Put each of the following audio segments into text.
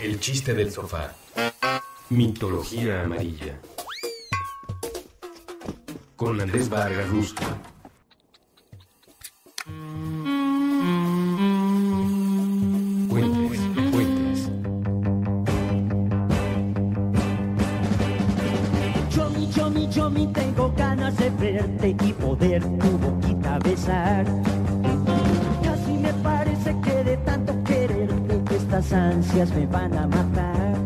El chiste del sofá. Mitología amarilla. Con Andrés Vargas Rusca. Cuentes, Yo mi, yo yo mi, tengo ganas de verte y poder tu boquita besar ansias me van a matar.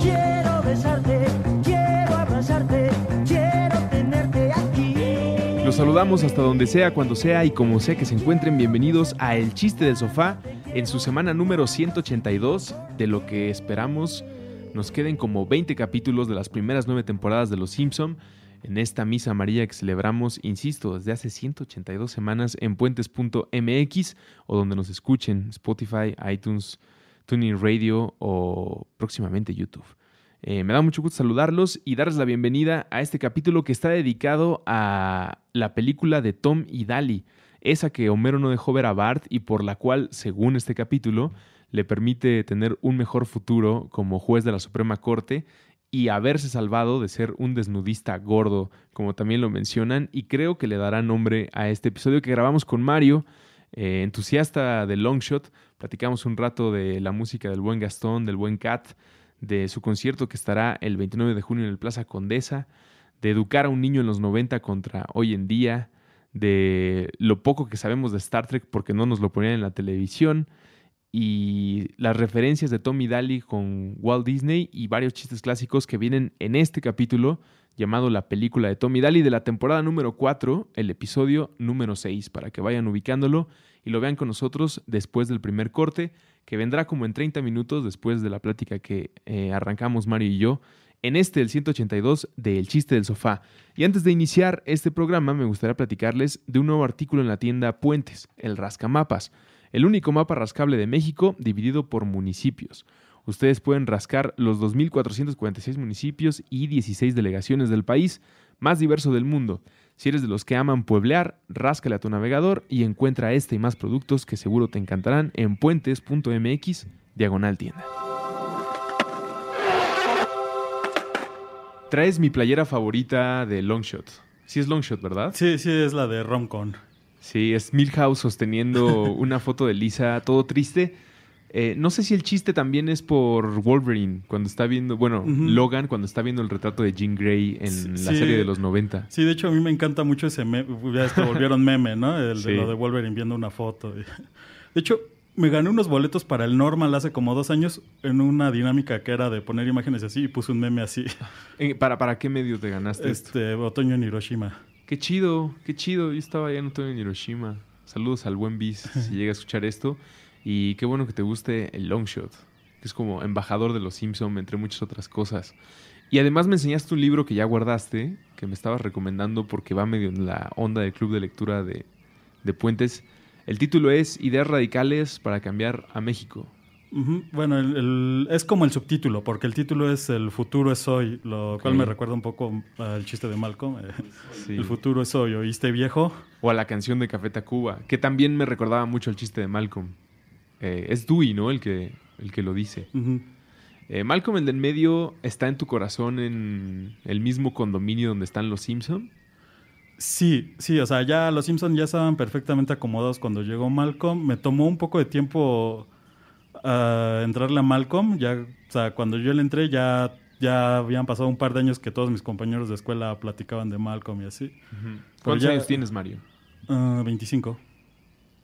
Quiero besarte, quiero abrazarte, quiero tenerte aquí. Los saludamos hasta donde sea, cuando sea y como sea que se encuentren. Bienvenidos a El Chiste del Sofá en su semana número 182 de lo que esperamos. Nos queden como 20 capítulos de las primeras nueve temporadas de Los Simpson en esta misa amarilla que celebramos, insisto, desde hace 182 semanas en puentes.mx o donde nos escuchen Spotify, iTunes, Tuning Radio o próximamente YouTube. Eh, me da mucho gusto saludarlos y darles la bienvenida a este capítulo que está dedicado a la película de Tom y Dali, esa que Homero no dejó ver a Bart y por la cual, según este capítulo, le permite tener un mejor futuro como juez de la Suprema Corte y haberse salvado de ser un desnudista gordo, como también lo mencionan, y creo que le dará nombre a este episodio que grabamos con Mario, eh, entusiasta de Longshot. Platicamos un rato de la música del buen Gastón, del buen Cat, de su concierto que estará el 29 de junio en el Plaza Condesa, de educar a un niño en los 90 contra hoy en día, de lo poco que sabemos de Star Trek porque no nos lo ponían en la televisión y las referencias de Tommy Daly con Walt Disney y varios chistes clásicos que vienen en este capítulo llamado La película de Tommy Daly de la temporada número 4, el episodio número 6, para que vayan ubicándolo y lo vean con nosotros después del primer corte, que vendrá como en 30 minutos después de la plática que eh, arrancamos Mario y yo en este, el 182 de El Chiste del Sofá. Y antes de iniciar este programa, me gustaría platicarles de un nuevo artículo en la tienda Puentes, el Rascamapas el único mapa rascable de México dividido por municipios. Ustedes pueden rascar los 2.446 municipios y 16 delegaciones del país más diverso del mundo. Si eres de los que aman pueblear, ráscale a tu navegador y encuentra este y más productos que seguro te encantarán en puentes.mx diagonal tienda. Traes mi playera favorita de Longshot. Sí es Longshot, ¿verdad? Sí, sí, es la de Roncon. Sí, es Milhouse sosteniendo una foto de Lisa, todo triste. Eh, no sé si el chiste también es por Wolverine, cuando está viendo, bueno, Logan, cuando está viendo el retrato de Jean Grey en la serie de los 90. Sí, de hecho a mí me encanta mucho ese meme, ya es volvieron meme, ¿no? El de lo de Wolverine viendo una foto. De hecho, me gané unos boletos para el Normal hace como dos años en una dinámica que era de poner imágenes así y puse un meme así. Eh, ¿Para, para qué medio te ganaste? Este, Otoño en Hiroshima. Qué chido, qué chido. Yo estaba allá en en Hiroshima. Saludos al buen Bis si llega a escuchar esto. Y qué bueno que te guste el Longshot, que es como embajador de los Simpson, entre muchas otras cosas. Y además me enseñaste un libro que ya guardaste, que me estabas recomendando porque va medio en la onda del club de lectura de Puentes. El título es Ideas Radicales para Cambiar a México. Bueno, es como el subtítulo, porque el título es El futuro es hoy, lo cual me recuerda un poco al chiste de Malcolm. Eh, el futuro es hoy, ¿oíste viejo? O a la canción de Café Tacuba, que también me recordaba mucho al chiste de Malcolm. Eh, es Dewey, ¿no? El que, el que lo dice. Malcolm en eh, Malcolm, el medio, está en tu corazón en el mismo condominio donde están los Simpson. Sí, sí, o sea, ya los Simpson ya estaban perfectamente acomodados cuando llegó Malcolm. Me tomó un poco de tiempo a entrarle a Malcolm, ya, cuando yo le entré ya, ya habían pasado un par de años que todos mis compañeros de escuela platicaban de Malcolm y así. ¿Cuántos años tienes, Mario? 25.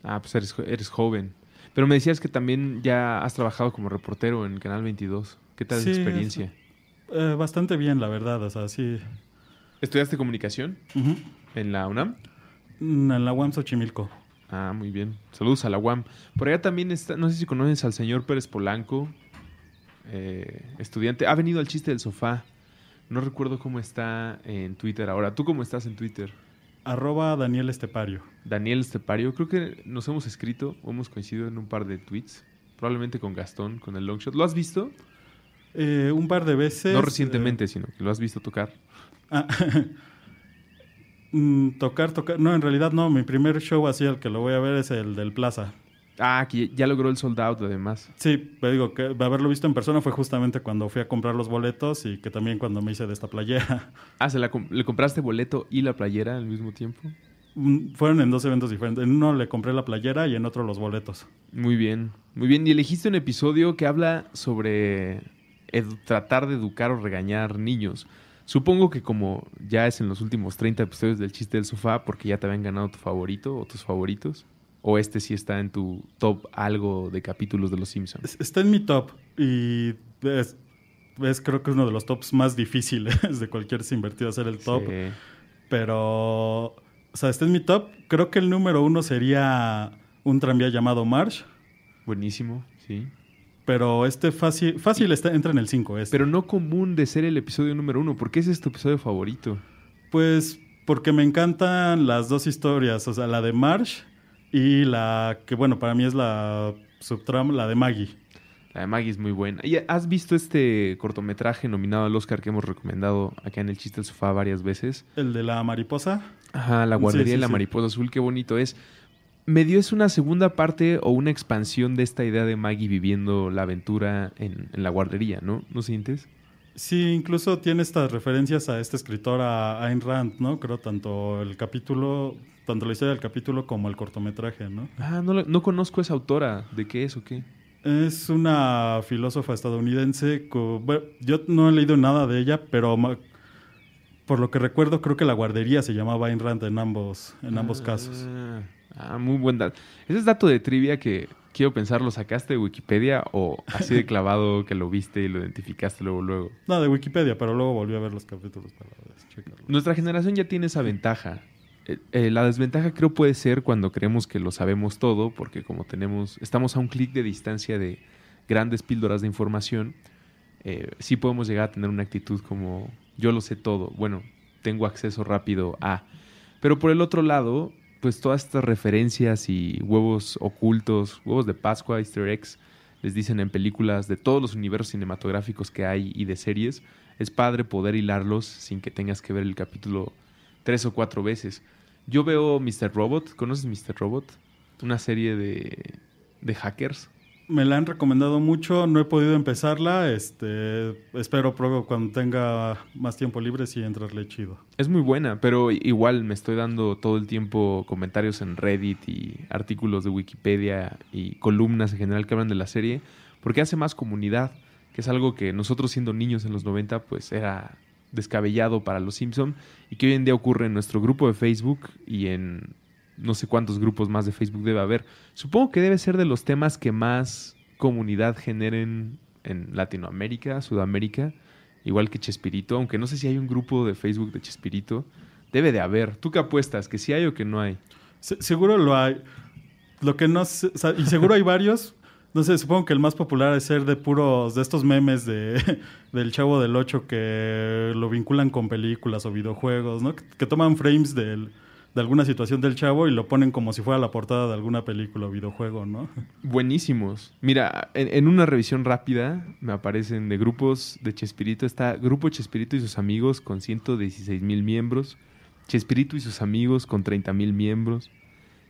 Ah, ah, pues eres, joven. Pero me decías que también ya has trabajado como reportero en Canal 22. ¿Qué tal de experiencia? Eh, bastante bien, la verdad, o sea, sí. ¿Estudiaste comunicación? ¿En la UNAM? Mm, en la UAM Xochimilco. Ah, muy bien. Saludos a la UAM. Por allá también está, no sé si conoces al señor Pérez Polanco, eh, estudiante. Ha venido al chiste del sofá. No recuerdo cómo está en Twitter ahora. ¿Tú cómo estás en Twitter? Arroba Daniel Estepario. Daniel Estepario. Creo que nos hemos escrito o hemos coincidido en un par de tweets. Probablemente con Gastón, con el Longshot. ¿Lo has visto? Eh, un par de veces. No recientemente, eh, sino que lo has visto tocar. Ah. Mm, tocar, tocar. No, en realidad no. Mi primer show así, el que lo voy a ver, es el del Plaza. Ah, que ya logró el soldado además. Sí, pero digo que haberlo visto en persona fue justamente cuando fui a comprar los boletos y que también cuando me hice de esta playera. Ah, la le compraste boleto y la playera al mismo tiempo? Mm, fueron en dos eventos diferentes. En uno le compré la playera y en otro los boletos. Muy bien, muy bien. Y elegiste un episodio que habla sobre tratar de educar o regañar niños. Supongo que como ya es en los últimos 30 episodios del chiste del sofá, porque ya te habían ganado tu favorito o tus favoritos, o este sí está en tu top algo de capítulos de Los Simpsons. Está en mi top y es, creo que es uno de los tops más difíciles de cualquier invertido hacer el top. Pero, o sea, está en mi top. Creo que el número uno sería un tranvía llamado Marsh. Buenísimo, sí. Pero este fácil, fácil está, entra en el 5. Este. Pero no común de ser el episodio número 1. ¿Por qué es tu este episodio favorito? Pues porque me encantan las dos historias. O sea, la de Marsh y la que, bueno, para mí es la subtrama, la de Maggie. La de Maggie es muy buena. ¿Y ¿Has visto este cortometraje nominado al Oscar que hemos recomendado acá en el Chiste del Sofá varias veces? ¿El de la mariposa? Ajá, la guardería de la mariposa azul, qué bonito es. Me dio es una segunda parte o una expansión de esta idea de Maggie viviendo la aventura en, la guardería, ¿no? ¿No sientes? Sí, incluso tiene estas referencias a esta escritora a Ayn Rand, ¿no? Creo tanto el capítulo, tanto la historia del capítulo como el cortometraje, ¿no? Ah, no, conozco a esa autora. ¿De qué es o qué? Es una filósofa estadounidense. Bueno, yo no he leído nada de ella, pero por lo que recuerdo, creo que la guardería se llamaba Ayn Rand en ambos, en ambos ah. casos. Ah, muy buen dato. Ese es dato de trivia que quiero pensar, ¿lo sacaste de Wikipedia o así de clavado que lo viste y lo identificaste luego, luego? No, de Wikipedia, pero luego volví a ver los capítulos para checarlo. Nuestra generación ya tiene esa ventaja. Eh, eh, la desventaja creo puede ser cuando creemos que lo sabemos todo, porque como tenemos, estamos a un clic de distancia de grandes píldoras de información, eh, sí podemos llegar a tener una actitud como yo lo sé todo, bueno, tengo acceso rápido a... Pero por el otro lado, pues todas estas referencias y huevos ocultos, huevos de Pascua, easter eggs, les dicen en películas de todos los universos cinematográficos que hay y de series, es padre poder hilarlos sin que tengas que ver el capítulo tres o cuatro veces. Yo veo Mr. Robot, ¿conoces Mr. Robot? Una serie de, de hackers me la han recomendado mucho, no he podido empezarla, este, espero pronto cuando tenga más tiempo libre sí entrarle chido. Es muy buena, pero igual me estoy dando todo el tiempo comentarios en Reddit y artículos de Wikipedia y columnas en general que hablan de la serie, porque hace más comunidad, que es algo que nosotros siendo niños en los 90 pues era descabellado para los Simpson y que hoy en día ocurre en nuestro grupo de Facebook y en no sé cuántos grupos más de Facebook debe haber. Supongo que debe ser de los temas que más comunidad generen en Latinoamérica, Sudamérica, igual que Chespirito, aunque no sé si hay un grupo de Facebook de Chespirito. Debe de haber. ¿Tú qué apuestas? ¿Que sí hay o que no hay? seguro lo hay. Lo que no sé, y seguro hay varios. No sé, supongo que el más popular es ser de puros, de estos memes de, del Chavo del 8 que lo vinculan con películas o videojuegos, ¿no? que toman frames del, de alguna situación del chavo y lo ponen como si fuera la portada de alguna película o videojuego, ¿no? Buenísimos. Mira, en, una revisión rápida me aparecen de grupos de Chespirito. Está Grupo Chespirito y sus amigos con 116 mil miembros. Chespirito y sus amigos con 30 mil miembros.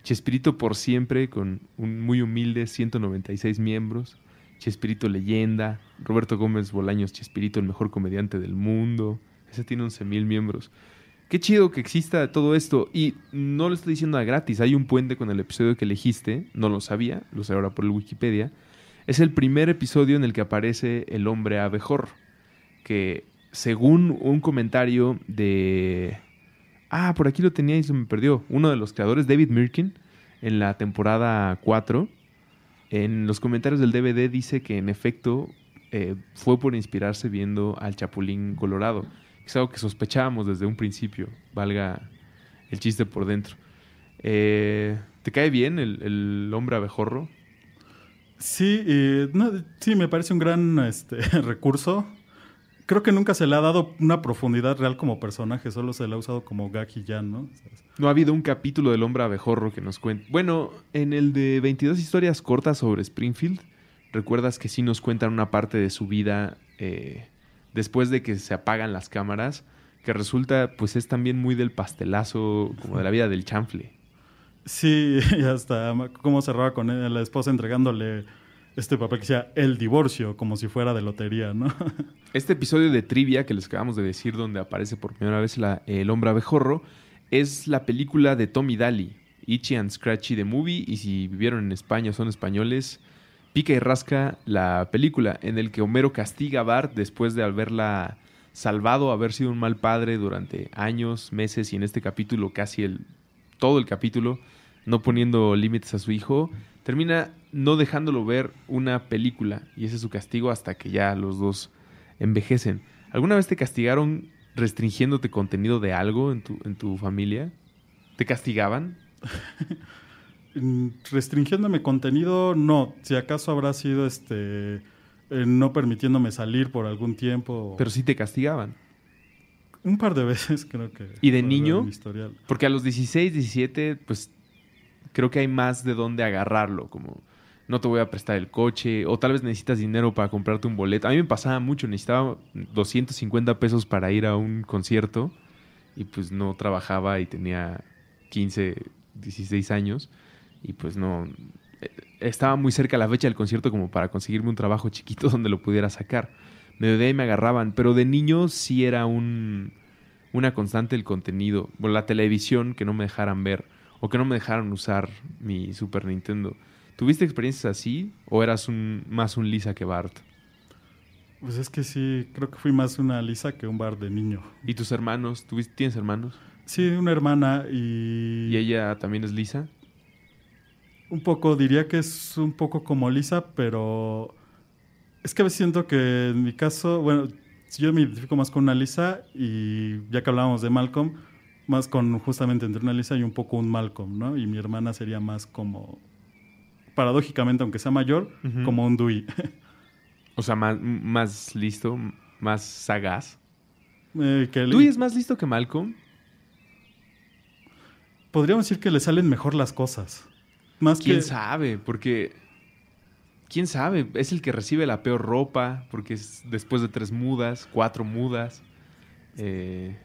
Chespirito por siempre con un muy humilde 196 miembros. Chespirito leyenda. Roberto Gómez Bolaños Chespirito, el mejor comediante del mundo. Ese tiene 11 mil miembros qué chido que exista todo esto. Y no lo estoy diciendo a gratis. Hay un puente con el episodio que elegiste. No lo sabía, lo sé ahora por el Wikipedia. Es el primer episodio en el que aparece el hombre abejor. Que según un comentario de. Ah, por aquí lo tenía y se me perdió. Uno de los creadores, David Mirkin, en la temporada 4. En los comentarios del DVD dice que en efecto eh, fue por inspirarse viendo al Chapulín Colorado es algo que sospechábamos desde un principio, valga el chiste por dentro. Eh, ¿Te cae bien el, hombre abejorro? Sí, sí, me parece un gran este, recurso. Creo que nunca se le ha dado una profundidad real como personaje, solo se le ha usado como gag y ¿no? No ha habido un capítulo del hombre abejorro que nos cuente. Bueno, en el de 22 historias cortas sobre Springfield, recuerdas que sí nos cuentan una parte de su vida eh, después de que se apagan las cámaras, que resulta, pues es también muy del pastelazo, como de la vida del chanfle. Sí, y hasta cómo cerraba con la esposa entregándole este papel que decía, el divorcio, como si fuera de lotería, ¿no? Este episodio de trivia que les acabamos de decir, donde aparece por primera vez el hombre abejorro, es la película de Tommy Daly, Itchy and Scratchy the Movie, y si vivieron en España, son españoles, Pica y Rasca, la película en el que Homero castiga a Bart después de haberla salvado, haber sido un mal padre durante años, meses y en este capítulo casi el, todo el capítulo, no poniendo límites a su hijo, termina no dejándolo ver una película y ese es su castigo hasta que ya los dos envejecen. ¿Alguna vez te castigaron restringiéndote contenido de algo en tu, en tu familia? ¿Te castigaban? restringiéndome contenido, no. Si acaso habrá sido este no permitiéndome salir por algún tiempo. Pero sí te castigaban. Un par de veces, creo que. ¿Y de niño? Porque a los 16, 17, pues creo que hay más de dónde agarrarlo, como no te voy a prestar el coche, o tal vez necesitas dinero para comprarte un boleto. A mí me pasaba mucho, necesitaba 250 pesos para ir a un concierto y pues no trabajaba y tenía 15, 16 años y pues no, eh, estaba muy cerca la fecha del concierto como para conseguirme un trabajo chiquito donde lo pudiera sacar. me de me agarraban, pero de niño sí era un, una constante el contenido, o la televisión que no me dejaran ver o que no me dejaran usar mi Super Nintendo. ¿Tuviste experiencias así o eras un, más un Lisa que Bart? Pues es que sí, creo que fui más una Lisa que un Bart de niño. ¿Y tus hermanos? ¿Tuviste, ¿Tienes hermanos? Sí, una hermana y... ¿Y ella también es Lisa? un poco, diría que es un poco como Lisa, pero es que siento que en mi caso, bueno, yo me identifico más con una Lisa y ya que hablábamos de Malcolm, más con justamente entre una Lisa y un poco un Malcolm, ¿no? Y mi hermana sería más como, paradójicamente, aunque sea mayor, como un Dewey. o sea, más, más listo, más sagaz. Eh, ¿Dewey es más listo que Malcolm? Podríamos decir que le salen mejor las cosas. ¿Quién sabe? Porque. ¿Quién sabe? Es el que recibe la peor ropa, porque es después de tres mudas, cuatro mudas. Eh,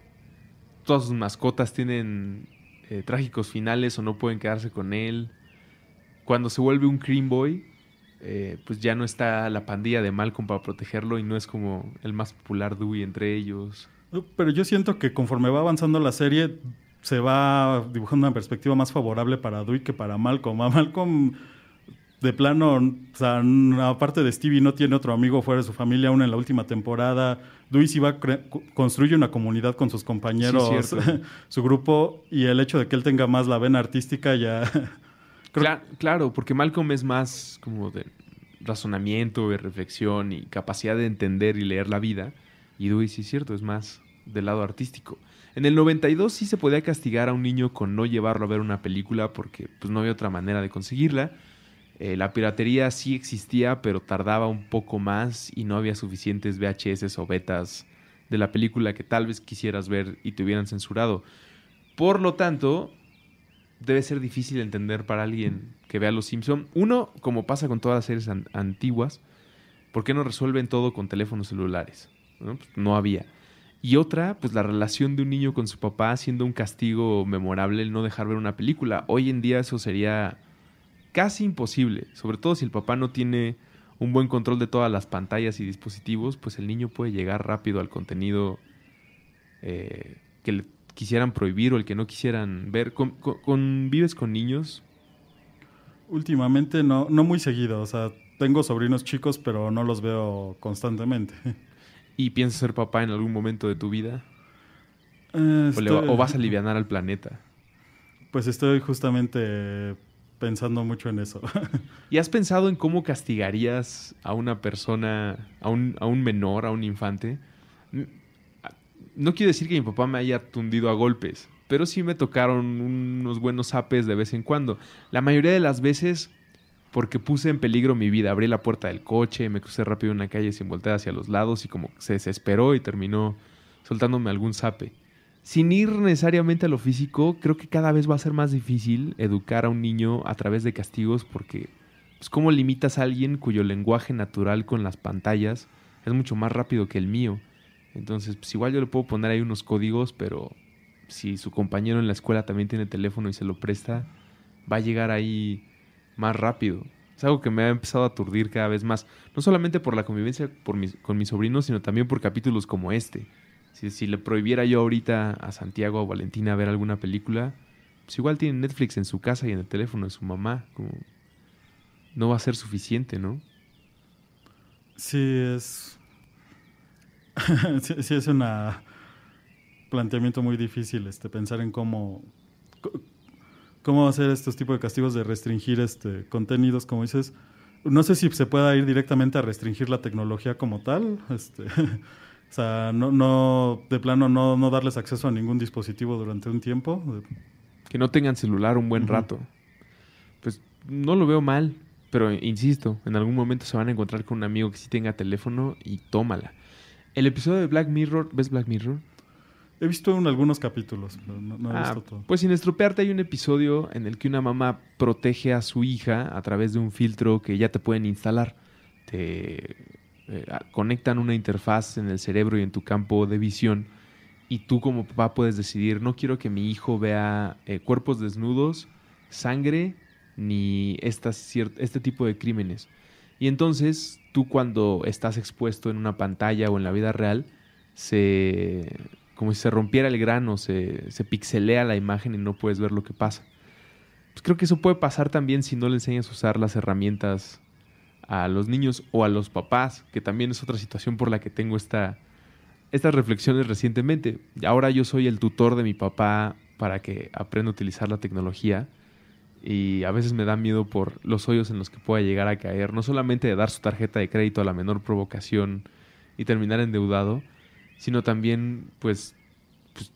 todas sus mascotas tienen eh, trágicos finales o no pueden quedarse con él. Cuando se vuelve un cream boy, eh, pues ya no está la pandilla de Malcolm para protegerlo y no es como el más popular Dewey entre ellos. Pero yo siento que conforme va avanzando la serie, se va dibujando una perspectiva más favorable para Dewey que para Malcolm. A Malcolm, de plano, o sea, aparte de Stevie, no tiene otro amigo fuera de su familia, aún en la última temporada. Dewey sí va, construye una comunidad con sus compañeros, su grupo, y el hecho de que él tenga más la vena artística ya... claro, porque Malcolm es más como de razonamiento y reflexión y capacidad de entender y leer la vida. Y Dewey sí es cierto, es más del lado artístico. En el 92 sí se podía castigar a un niño con no llevarlo a ver una película porque pues, no había otra manera de conseguirla. Eh, la piratería sí existía, pero tardaba un poco más y no había suficientes VHS o betas de la película que tal vez quisieras ver y te hubieran censurado. Por lo tanto, debe ser difícil entender para alguien que vea Los Simpson. Uno, como pasa con todas las series antiguas, ¿por qué no resuelven todo con teléfonos celulares? no pues, había. Y otra, pues la relación de un niño con su papá siendo un castigo memorable el no dejar ver una película. Hoy en día eso sería casi imposible, sobre todo si el papá no tiene un buen control de todas las pantallas y dispositivos, pues el niño puede llegar rápido al contenido eh, que le quisieran prohibir o el que no quisieran ver. Con, vives con niños? Últimamente no, no muy seguido, o sea, tengo sobrinos chicos, pero no los veo constantemente. ¿Y piensas ser papá en algún momento de tu vida? o, vas a aliviar al planeta? Pues estoy justamente pensando mucho en eso. ¿Y has pensado en cómo castigarías a una persona, a un, a un menor, a un infante? No quiero decir que mi papá me haya tundido a golpes, pero sí me tocaron unos buenos apes de vez en cuando. La mayoría de las veces porque puse en peligro mi vida. Abrí la puerta del coche, me crucé rápido en una calle sin voltear hacia los lados y como se desesperó y terminó soltándome algún zape. Sin ir necesariamente a lo físico, creo que cada vez va a ser más difícil educar a un niño a través de castigos porque es pues, ¿cómo limitas a alguien cuyo lenguaje natural con las pantallas es mucho más rápido que el mío? Entonces, pues igual yo le puedo poner ahí unos códigos, pero si su compañero en la escuela también tiene teléfono y se lo presta, va a llegar ahí más rápido. Es algo que me ha empezado a aturdir cada vez más, no solamente por la convivencia por con mis sobrinos, sino también por capítulos como este. Si, le prohibiera yo ahorita a Santiago o a Valentina ver alguna película, pues igual tienen Netflix en su casa y en el teléfono de su mamá, como no va a ser suficiente, ¿no? Sí, es. sí, es un planteamiento muy difícil este, pensar en cómo, cómo ser estos tipos de castigos de restringir este contenidos, como dices. No sé si se pueda ir directamente a restringir la tecnología como tal. Este, o sea, no, no, de plano no, darles acceso a ningún dispositivo durante un tiempo. Que no tengan celular un buen rato. Pues no lo veo mal, pero insisto, en algún momento se van a encontrar con un amigo que sí tenga teléfono y tómala. El episodio de Black Mirror, ¿ves Black Mirror? He visto en algunos capítulos, no, he ah, visto todo. Pues sin estropearte hay un episodio en el que una mamá protege a su hija a través de un filtro que ya te pueden instalar. Te eh, conectan una interfaz en el cerebro y en tu campo de visión y tú como papá puedes decidir, no quiero que mi hijo vea eh, cuerpos desnudos, sangre, ni estas este tipo de crímenes. Y entonces tú cuando estás expuesto en una pantalla o en la vida real, se, como si se rompiera el grano, se, pixelea la imagen y no puedes ver lo que pasa. Pues creo que eso puede pasar también si no le enseñas a usar las herramientas a los niños o a los papás, que también es otra situación por la que tengo estas reflexiones recientemente. Ahora yo soy el tutor de mi papá para que aprenda a utilizar la tecnología y a veces me da miedo por los hoyos en los que pueda llegar a caer, no solamente de dar su tarjeta de crédito a la menor provocación y terminar endeudado, sino también, pues, pues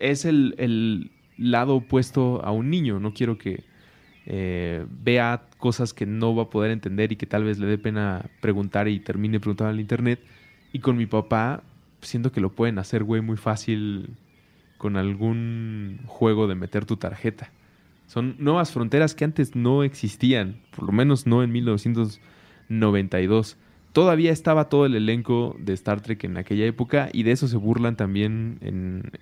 es el, lado opuesto a un niño. No quiero que eh, vea cosas que no va a poder entender y que tal vez le dé pena preguntar y termine preguntando en internet. Y con mi papá, siento que lo pueden hacer, güey, muy fácil con algún juego de meter tu tarjeta. Son nuevas fronteras que antes no existían, por lo menos no en 1992 todavía estaba todo el elenco de Star Trek en aquella época y de eso se burlan también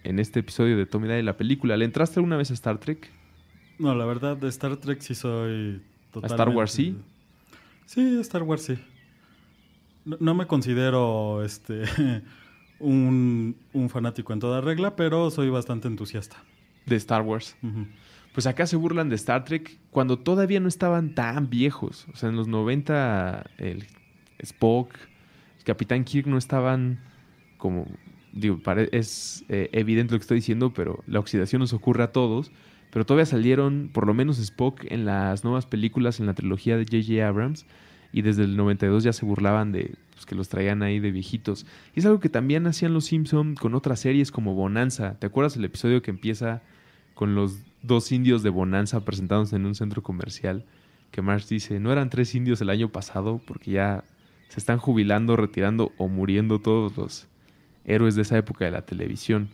en, este episodio de Tommy de la película. ¿Le entraste alguna vez a Star Trek? No, la verdad, de Star Trek sí soy totalmente... ¿A Star Wars sí? Sí, Star Wars sí. No, me considero este un, fanático en toda regla, pero soy bastante entusiasta. De Star Wars. Pues acá se burlan de Star Trek cuando todavía no estaban tan viejos. O sea, en los 90 Spock, el Capitán Kirk no estaban como, digo, es eh, evidente lo que estoy diciendo, pero la oxidación nos ocurre a todos. Pero todavía salieron, por lo menos Spock, en las nuevas películas, en la trilogía de J.J. Abrams, y desde el 92 ya se burlaban de pues, que los traían ahí de viejitos. Y es algo que también hacían los Simpson con otras series como Bonanza. ¿Te acuerdas el episodio que empieza con los dos indios de Bonanza presentados en un centro comercial? Que Marsh dice, no eran tres indios el año pasado porque ya se están jubilando, retirando o muriendo todos los héroes de esa época de la televisión.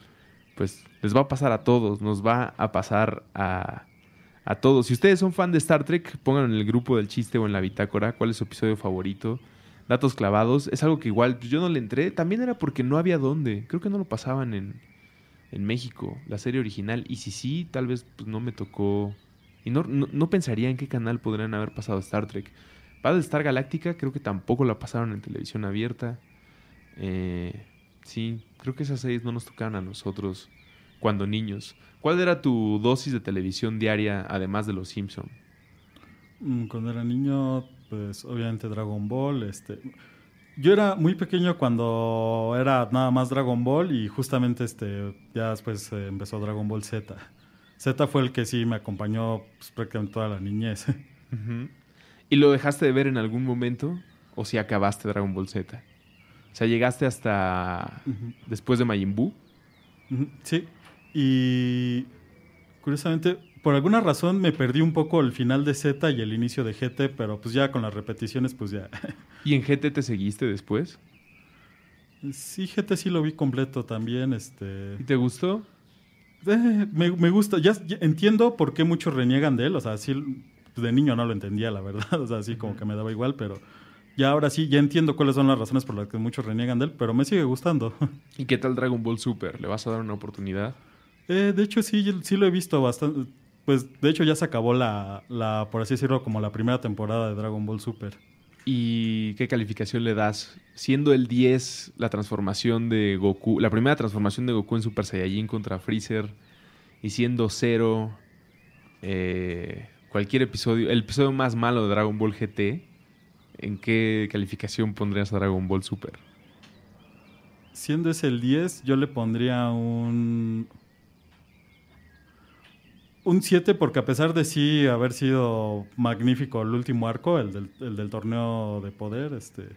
Pues les va a pasar a todos, nos va a pasar a, a todos. Si ustedes son fan de Star Trek, pónganlo en el grupo del chiste o en la bitácora cuál es su episodio favorito. Datos clavados, es algo que igual pues, yo no le entré, también era porque no había dónde, creo que no lo pasaban en, en México, la serie original, y si sí, tal vez pues, no me tocó, y no, no pensaría en qué canal podrían haber pasado Star Trek. Star Galáctica creo que tampoco la pasaron en televisión abierta. Eh, sí, creo que esas series no nos tocaron a nosotros cuando niños. ¿Cuál era tu dosis de televisión diaria además de Los Simpson? Mm, cuando era niño, pues obviamente Dragon Ball, este yo era muy pequeño cuando era nada más Dragon Ball y justamente este ya después empezó Dragon Ball Z. Z fue el que sí me acompañó pues, prácticamente toda la niñez. ¿Y lo dejaste de ver en algún momento? ¿O si acabaste Dragon Ball Z? O sea, llegaste hasta después de Majin Sí. Y curiosamente, por alguna razón me perdí un poco el final de Z y el inicio de GT, pero pues ya con las repeticiones, pues ya. ¿Y en GT te seguiste después? Sí, GT sí lo vi completo también. Este... ¿Y te gustó? Eh, me, gusta, ya, entiendo por qué muchos reniegan de él, o sea, sí de niño no lo entendía, la verdad, o sea, así como que me daba igual, pero ya ahora sí, ya entiendo cuáles son las razones por las que muchos reniegan de él, pero me sigue gustando. ¿Y qué tal Dragon Ball Super? ¿Le vas a dar una oportunidad? Eh, de hecho, sí, sí lo he visto bastante. Pues de hecho ya se acabó la, la, por así decirlo, como la primera temporada de Dragon Ball Super. ¿Y qué calificación le das? Siendo el 10 la transformación de Goku, la primera transformación de Goku en Super Saiyajin contra Freezer, y siendo 0 eh, cualquier episodio, el episodio más malo de Dragon Ball GT, ¿en qué calificación pondrías a Dragon Ball Super? Siendo ese el 10, yo le pondría un. Un 7, porque a pesar de sí haber sido magnífico el último arco, el del, torneo de poder, este.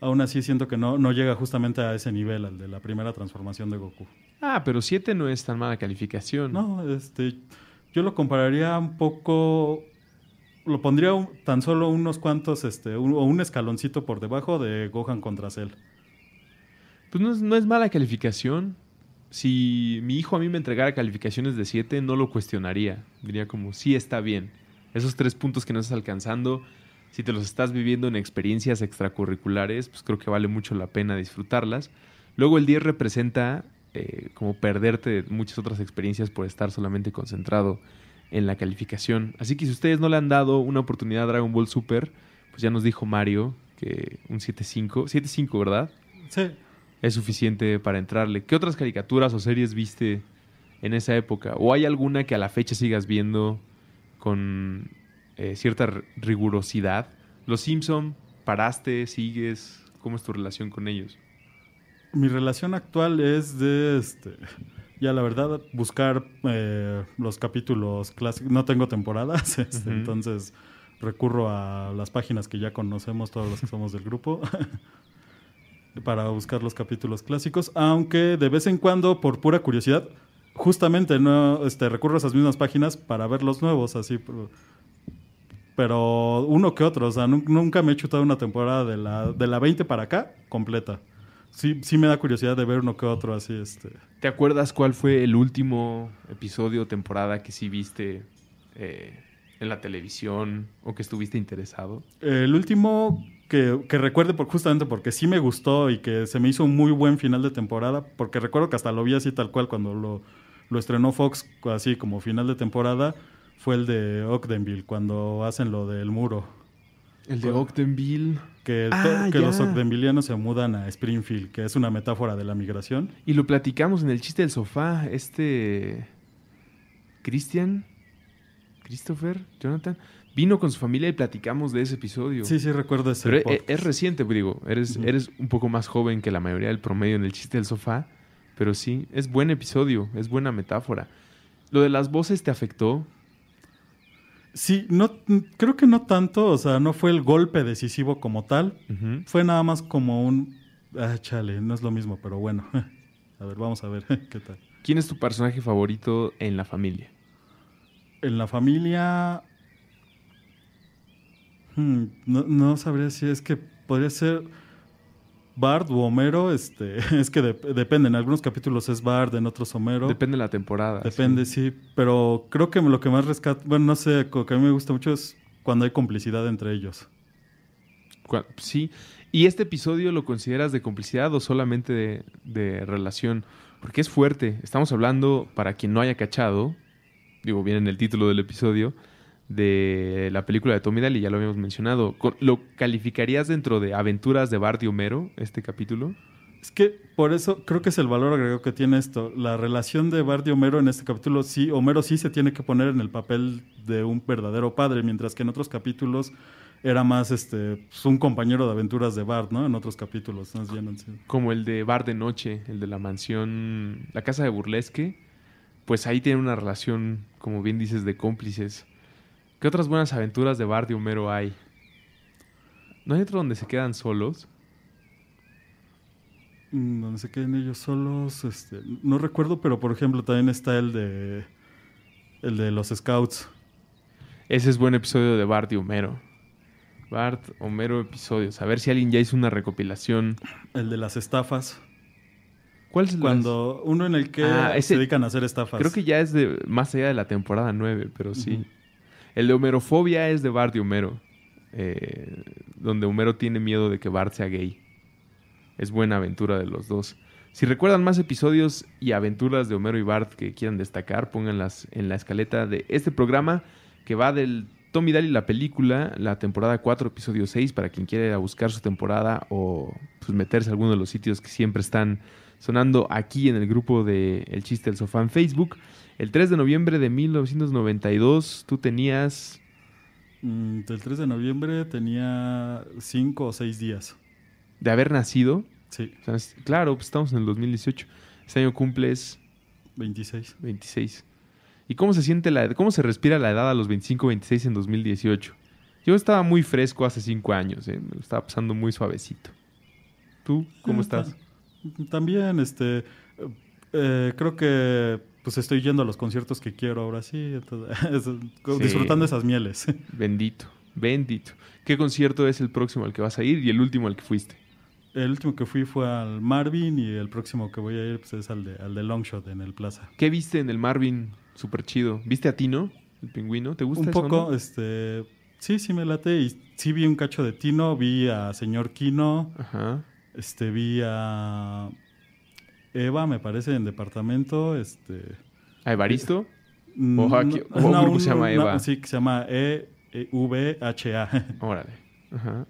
Aún así siento que no, no llega justamente a ese nivel, al de la primera transformación de Goku. Ah, pero 7 no es tan mala calificación. No, este. Yo lo compararía un poco, lo pondría tan solo unos cuantos, este, o un escaloncito por debajo de Gohan contra Cell. Pues no es, no es mala calificación. Si mi hijo a mí me entregara calificaciones de 7, no lo cuestionaría. Diría como, sí está bien. Esos tres puntos que no estás alcanzando, si te los estás viviendo en experiencias extracurriculares, pues creo que vale mucho la pena disfrutarlas. Luego el 10 representa eh, como perderte muchas otras experiencias por estar solamente concentrado en la calificación. Así que si ustedes no le han dado una oportunidad a Dragon Ball Super, pues ya nos dijo Mario que un 7.5, 7.5, ¿verdad? Sí. Es suficiente para entrarle. ¿Qué otras caricaturas o series viste en esa época? ¿O hay alguna que a la fecha sigas viendo con eh, cierta rigurosidad? Los Simpson, paraste, sigues, ¿cómo es tu relación con ellos? mi relación actual es de este. Ya la verdad, buscar eh, los capítulos clásicos. No tengo temporadas, este, entonces recurro a las páginas que ya conocemos todos los que somos del grupo para buscar los capítulos clásicos, aunque de vez en cuando, por pura curiosidad, justamente no, este, recurro a esas mismas páginas para ver los nuevos, así. Pero uno que otro, o sea, nunca me he chutado una temporada de la, de la 20 para acá completa sí, sí me da curiosidad de ver uno que otro así. Este. ¿Te acuerdas cuál fue el último episodio, o temporada que sí viste eh, en la televisión o que estuviste interesado? El último que, recuerde por, justamente porque sí me gustó y que se me hizo un muy buen final de temporada, porque recuerdo que hasta lo vi así tal cual cuando lo, lo estrenó Fox, así como final de temporada, fue el de Ogdenville, cuando hacen lo del muro. El de Ogdenville. Que, ah, los ogdenvillianos se mudan a Springfield, que es una metáfora de la migración. Y lo platicamos en el chiste del sofá. Este. Christian. Christopher. Jonathan. Vino con su familia y platicamos de ese episodio. Sí, sí, recuerdo ese. E-, es, reciente, pues, digo. Eres, eres un poco más joven que la mayoría del promedio en el chiste del sofá. Pero sí, es buen episodio. Es buena metáfora. Lo de las voces te afectó. Sí, no, creo que no tanto, o sea, no fue el golpe decisivo como tal, fue nada más como un, ah, chale, no es lo mismo, pero bueno, a ver, vamos a ver qué tal. ¿Quién es tu personaje favorito en la familia? En la familia... Hmm, no, no sabría si es que podría ser Bard u Homero, este, es que dependen. depende. En algunos capítulos es Bard, en otros Homero. Depende la temporada. Depende, sí. Pero creo que lo que más rescata, bueno, no sé, lo que a mí me gusta mucho es cuando hay complicidad entre ellos. Sí. ¿Y este episodio lo consideras de complicidad o solamente de, de relación? Porque es fuerte. Estamos hablando, para quien no haya cachado, digo, bien en el título del episodio, de la película de Tommy Daly, ya lo habíamos mencionado. ¿Lo calificarías dentro de Aventuras de Bart y Homero, este capítulo? Es que por eso creo que es el valor agregado que tiene esto. La relación de Bart y Homero en este capítulo, sí, Homero sí se tiene que poner en el papel de un verdadero padre, mientras que en otros capítulos era más este pues, un compañero de aventuras de Bart, ¿no? En otros capítulos, más bien. Como el de Bart de Noche, el de la mansión, la casa de burlesque, pues ahí tiene una relación, como bien dices, de cómplices. ¿Qué otras buenas aventuras de Bart y Homero hay? ¿No hay otro donde se quedan solos? Mm, donde se queden ellos solos, este, no recuerdo, pero por ejemplo también está el de el de los Scouts. Ese es buen episodio de Bart y Homero. Bart, Homero episodios. A ver si alguien ya hizo una recopilación. El de las estafas. ¿Cuál es Cuando uno en el que ah, se dedican a hacer estafas. Creo que ya es de más allá de la temporada 9, pero sí. El de Homerofobia es de Bart y Homero. Eh, donde Homero tiene miedo de que Bart sea gay. Es buena aventura de los dos. Si recuerdan más episodios y aventuras de Homero y Bart que quieran destacar, pónganlas en la escaleta de este programa que va del Tommy Daly la película, la temporada 4, episodio 6, para quien quiera ir a buscar su temporada o pues, meterse a alguno de los sitios que siempre están sonando aquí en el grupo de El Chiste del Sofá en Facebook. El 3 de noviembre de 1992 tú tenías... Mm, el 3 de noviembre tenía 5 o 6 días. ¿De haber nacido? Sí. claro, pues estamos en el 2018. Este año cumples... 26. 26. ¿Y cómo se siente la ¿Cómo se respira la edad a los 25, 26 en 2018? Yo estaba muy fresco hace 5 años, ¿eh? me estaba pasando muy suavecito. ¿Tú cómo eh, estás? También, este, eh, creo que pues estoy yendo a los conciertos que quiero ahora sí, disfrutando esas mieles. Bendito, bendito. ¿Qué concierto es el próximo al que vas a ir y el último al que fuiste? El último que fui fue al Marvin y el próximo que voy a ir pues, es al de, al de Longshot en el Plaza. ¿Qué viste en el Marvin? Súper chido. ¿Viste a Tino, el pingüino? ¿Te gusta? Un poco, este... Sí, sí me late. Y sí vi un cacho de Tino, vi a señor Kino, este vi a Eva, me parece, en departamento. Este, ¿A Evaristo? No, se llama Eva. sí, que se llama E-V-H-A. E, Órale. Ajá.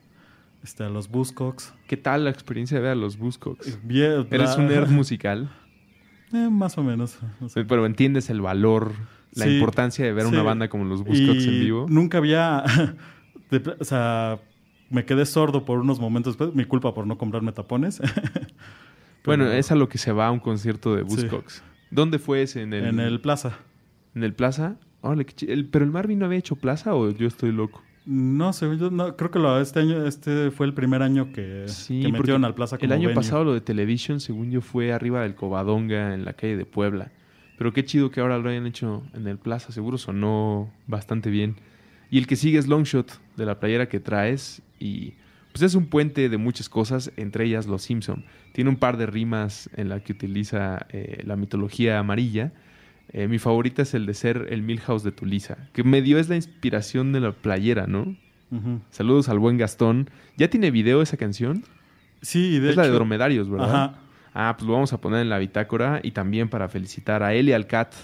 Este, los Buscocks. ¿Qué tal la experiencia de ver a los Buscocks? Eh, bien, ¿Eres un nerd musical? Eh, más o menos. Pero entiendes el valor, la importancia de ver una banda como los Buscocks en vivo. Nunca había. o sea, me quedé sordo por unos momentos después. Mi culpa por no comprarme tapones. Bueno, es a lo que se va a un concierto de Buzzcocks. ¿Dónde fue ese? En el, Plaza. ¿En el Plaza? ¿Pero el Marvin no había hecho Plaza o yo estoy loco? No, yo, no, creo que este año, este fue el primer año que, sí, que metieron al Plaza como El año pasado lo de Television, según yo, fue arriba del Cobadonga, en la calle de Puebla. Pero qué chido que ahora lo hayan hecho en el Plaza, seguro sonó bastante bien. Y el que sigue es Longshot, de la playera que traes. Y pues es un puente de muchas cosas, entre ellas Los Simpson. Tiene un par de rimas en la que utiliza eh, la mitología amarilla. Eh, mi favorita es el de ser el Milhouse de Tulisa, que me dio es la inspiración de la playera, ¿no? Saludos al buen Gastón. ¿Ya tiene video esa canción? Sí, de Es la de Dromedarios, ¿verdad? Ah, pues lo vamos a poner en la bitácora y también para felicitar a él y al Cat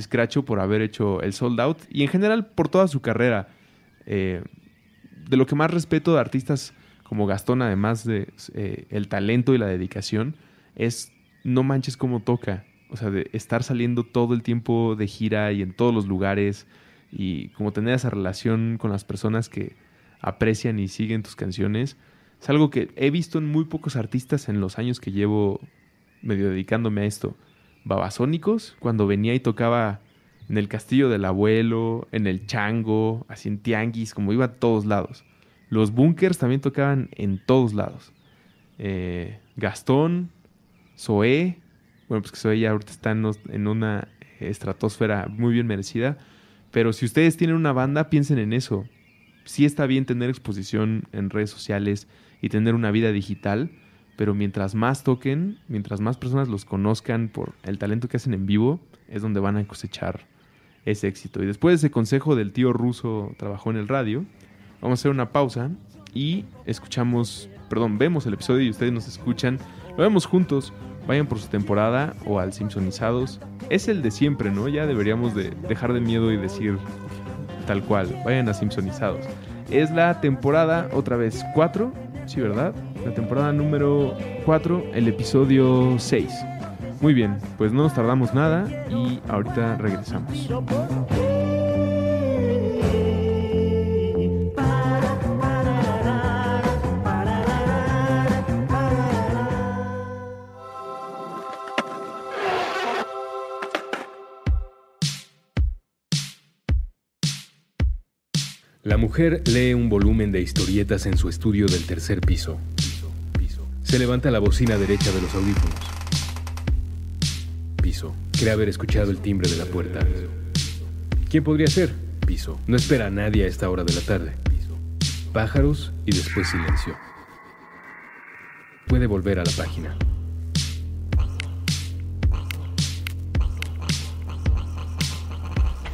Scratcho por haber hecho el sold out y en general por toda su carrera. Eh, de lo que más respeto de artistas como Gastón, además de eh, el talento y la dedicación, es no manches como toca. O sea, de estar saliendo todo el tiempo de gira y en todos los lugares y como tener esa relación con las personas que aprecian y siguen tus canciones. Es algo que he visto en muy pocos artistas en los años que llevo medio dedicándome a esto. Babasónicos, cuando venía y tocaba en el castillo del abuelo, en el chango, así en tianguis, como iba a todos lados. Los bunkers también tocaban en todos lados. Eh, Gastón, Zoé, bueno, pues que Zoé ya ahorita está en una estratosfera muy bien merecida. Pero si ustedes tienen una banda, piensen en eso. Sí está bien tener exposición en redes sociales y tener una vida digital, pero mientras más toquen, mientras más personas los conozcan por el talento que hacen en vivo, es donde van a cosechar ese éxito. Y después de ese consejo del tío ruso trabajó en el radio, Vamos a hacer una pausa y escuchamos, perdón, vemos el episodio y ustedes nos escuchan. Lo vemos juntos. Vayan por su temporada o al Simpsonizados. Es el de siempre, ¿no? Ya deberíamos de dejar de miedo y decir tal cual. Vayan a Simpsonizados. Es la temporada, otra vez, 4. Sí, ¿verdad? La temporada número 4, el episodio 6. Muy bien, pues no nos tardamos nada y ahorita regresamos. mujer lee un volumen de historietas en su estudio del tercer piso. Se levanta la bocina derecha de los audífonos. Piso. Cree haber escuchado el timbre de la puerta. ¿Quién podría ser? Piso. No espera a nadie a esta hora de la tarde. Pájaros y después silencio. Puede volver a la página.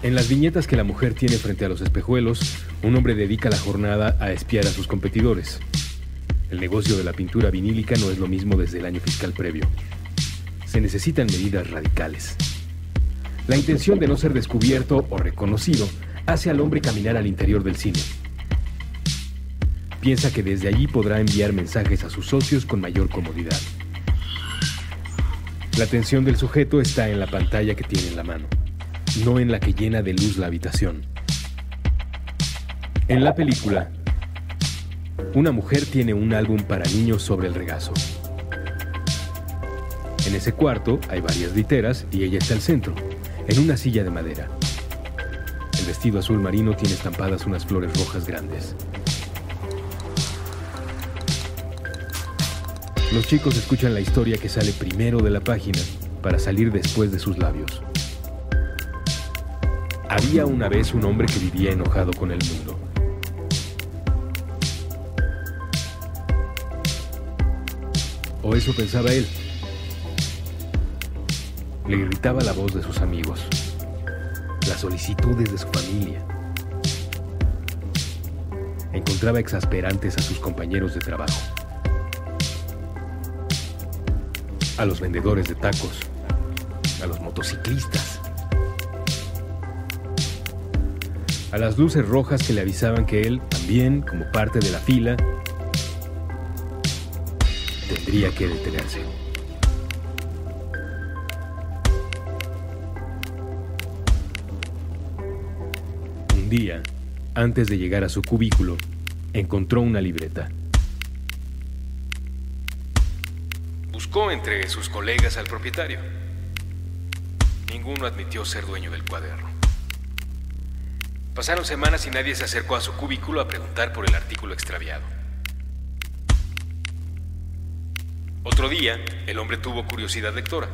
En las viñetas que la mujer tiene frente a los espejuelos, un hombre dedica la jornada a espiar a sus competidores. El negocio de la pintura vinílica no es lo mismo desde el año fiscal previo. Se necesitan medidas radicales. La intención de no ser descubierto o reconocido hace al hombre caminar al interior del cine. Piensa que desde allí podrá enviar mensajes a sus socios con mayor comodidad. La atención del sujeto está en la pantalla que tiene en la mano no en la que llena de luz la habitación. En la película, una mujer tiene un álbum para niños sobre el regazo. En ese cuarto hay varias literas y ella está al centro, en una silla de madera. El vestido azul marino tiene estampadas unas flores rojas grandes. Los chicos escuchan la historia que sale primero de la página para salir después de sus labios. Había una vez un hombre que vivía enojado con el mundo. O eso pensaba él. Le irritaba la voz de sus amigos, las solicitudes de su familia. Encontraba exasperantes a sus compañeros de trabajo, a los vendedores de tacos, a los motociclistas, a las luces rojas que le avisaban que él, también como parte de la fila, tendría que detenerse. Un día, antes de llegar a su cubículo, encontró una libreta. Buscó entre sus colegas al propietario. Ninguno admitió ser dueño del cuaderno. Pasaron semanas y nadie se acercó a su cubículo a preguntar por el artículo extraviado. Otro día, el hombre tuvo curiosidad lectora.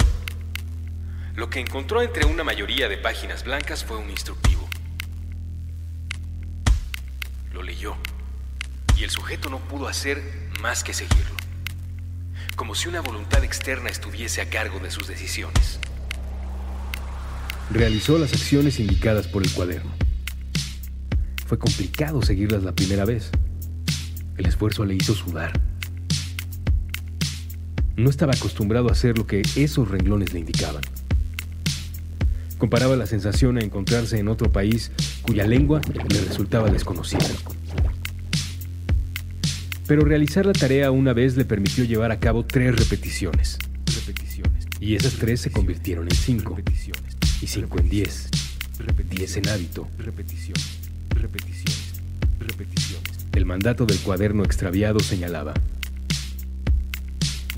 Lo que encontró entre una mayoría de páginas blancas fue un instructivo. Lo leyó, y el sujeto no pudo hacer más que seguirlo, como si una voluntad externa estuviese a cargo de sus decisiones. Realizó las acciones indicadas por el cuaderno. Fue complicado seguirlas la primera vez. El esfuerzo le hizo sudar. No estaba acostumbrado a hacer lo que esos renglones le indicaban. Comparaba la sensación a encontrarse en otro país cuya lengua le resultaba desconocida. Pero realizar la tarea una vez le permitió llevar a cabo tres repeticiones. Y esas tres se convirtieron en cinco. Y cinco en diez. Diez en hábito. Repeticiones repeticiones, repeticiones. El mandato del cuaderno extraviado señalaba,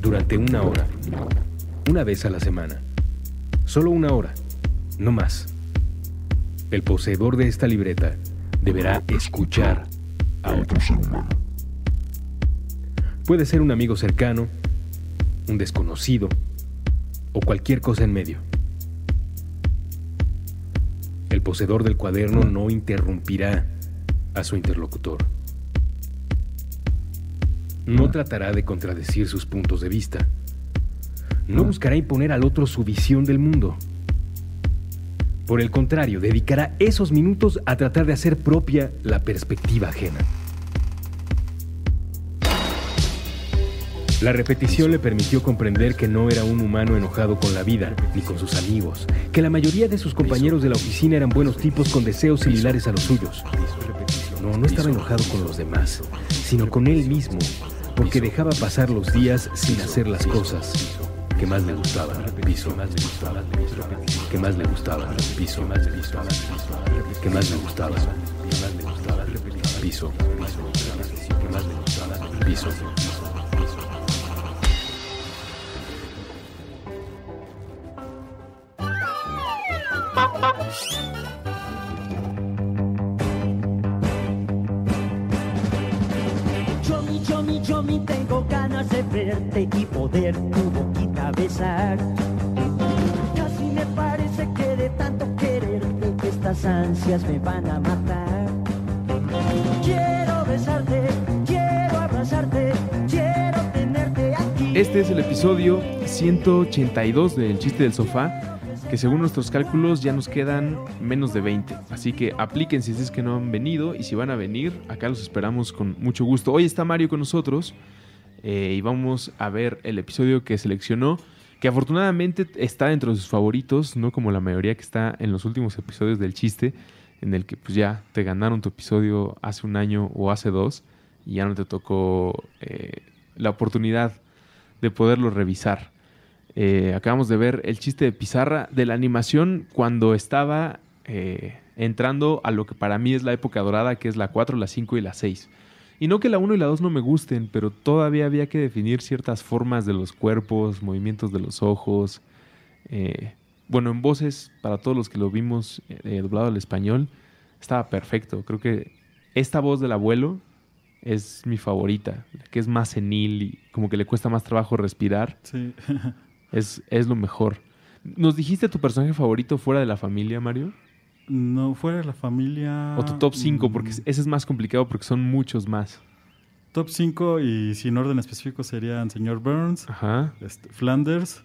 durante una hora, una vez a la semana, solo una hora, no más. El poseedor de esta libreta deberá escuchar a otro ser humano. Puede ser un amigo cercano, un desconocido o cualquier cosa en medio. El poseedor del cuaderno no interrumpirá a su interlocutor. No ah. tratará de contradecir sus puntos de vista. No ah. buscará imponer al otro su visión del mundo. Por el contrario, dedicará esos minutos a tratar de hacer propia la perspectiva ajena. La repetición le permitió comprender que no era un humano enojado con la vida ni con sus amigos, que la mayoría de sus compañeros de la oficina eran buenos tipos con deseos similares a los suyos. No, no estaba enojado con los demás, sino con él mismo, porque dejaba pasar los días sin hacer las cosas que más le gustaban, piso, que más le gustaba? piso, que más le gustaba? piso, que más le gustaban, piso. Yo mi, yo mi, yo mi, tengo ganas de verte y poder tu boquita besar. Casi me parece que de tanto quererte estas ansias me van a matar. Quiero besarte, quiero abrazarte, quiero tenerte aquí. Este es el episodio 182 del Chiste del Sofá que según nuestros cálculos ya nos quedan menos de 20. Así que apliquen si es que no han venido y si van a venir, acá los esperamos con mucho gusto. Hoy está Mario con nosotros eh, y vamos a ver el episodio que seleccionó, que afortunadamente está dentro de sus favoritos, no como la mayoría que está en los últimos episodios del chiste, en el que pues ya te ganaron tu episodio hace un año o hace dos y ya no te tocó eh, la oportunidad de poderlo revisar. Eh, acabamos de ver el chiste de Pizarra de la animación cuando estaba eh, entrando a lo que para mí es la época dorada, que es la 4, la 5 y la 6. Y no que la 1 y la 2 no me gusten, pero todavía había que definir ciertas formas de los cuerpos, movimientos de los ojos. Eh, bueno, en voces, para todos los que lo vimos doblado al español, estaba perfecto. Creo que esta voz del abuelo es mi favorita, que es más senil y como que le cuesta más trabajo respirar. Sí. Es, lo mejor. ¿Nos dijiste tu personaje favorito fuera de la familia, Mario? No, fuera de la familia. O tu top 5, porque mm. ese es más complicado porque son muchos más. Top 5 y sin orden específico serían Señor Burns, este, Flanders,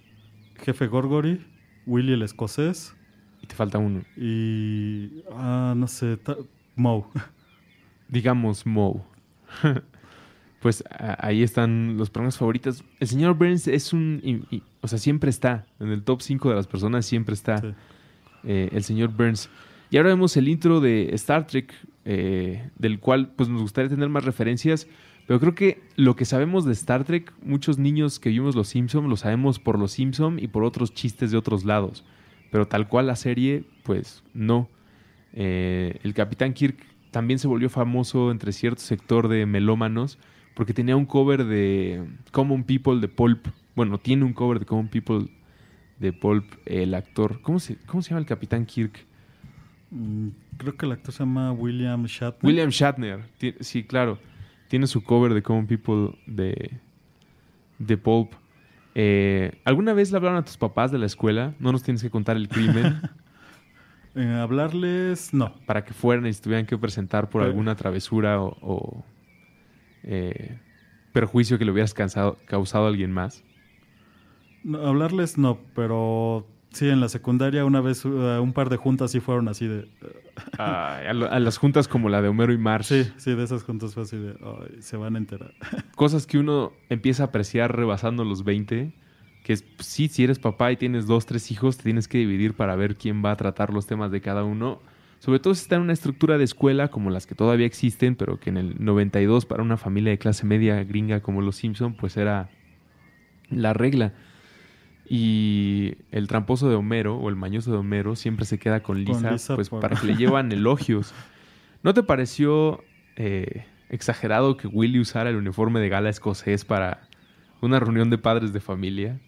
Jefe Gorgory, Willy el Escocés. Y te falta uno. Y. Ah, no sé, Moe. Digamos Moe. pues ahí están los programas favoritos. El señor Burns es un... o sea, siempre está. En el top 5 de las personas siempre está eh, el señor Burns. Y ahora vemos el intro de Star Trek, eh, del cual pues nos gustaría tener más referencias. Pero creo que lo que sabemos de Star Trek, muchos niños que vimos Los Simpson lo sabemos por Los Simpson y por otros chistes de otros lados. Pero tal cual la serie, pues no. Eh, el Capitán Kirk también se volvió famoso entre cierto sector de melómanos porque tenía un cover de Common People de Pulp. Bueno, tiene un cover de Common People de Pulp, el actor. ¿Cómo se, cómo se llama el Capitán Kirk? Mm, creo que el actor se llama William Shatner. William Shatner, sí, claro. Tiene su cover de Common People de, de Pulp. Eh, ¿Alguna vez le hablaron a tus papás de la escuela? No nos tienes que contar el crimen. Eh, hablarles, no. Para que fueran y tuvieran que presentar por alguna travesura o eh, perjuicio que le hubieras causado a alguien más? hablarles no, pero sí, en la secundaria una vez eh, un par de juntas sí fueron así de... Eh, a, las juntas como la de Homero y Marsh. Sí, sí, de esas juntas fue así de... se van a enterar. Cosas que uno empieza a apreciar rebasando los 20, que es, sí, si eres papá y tienes dos, tres hijos, te tienes que dividir para ver quién va a tratar los temas de cada uno sobre todo si está en una estructura de escuela como las que todavía existen, pero que en el 92 para una familia de clase media gringa como los Simpson pues era la regla. Y el tramposo de Homero o el mañoso de Homero siempre se queda con Lisa, pues para que le llevan elogios. ¿No te pareció eh, exagerado que Willy usara el uniforme de gala escocés para una reunión de padres de familia?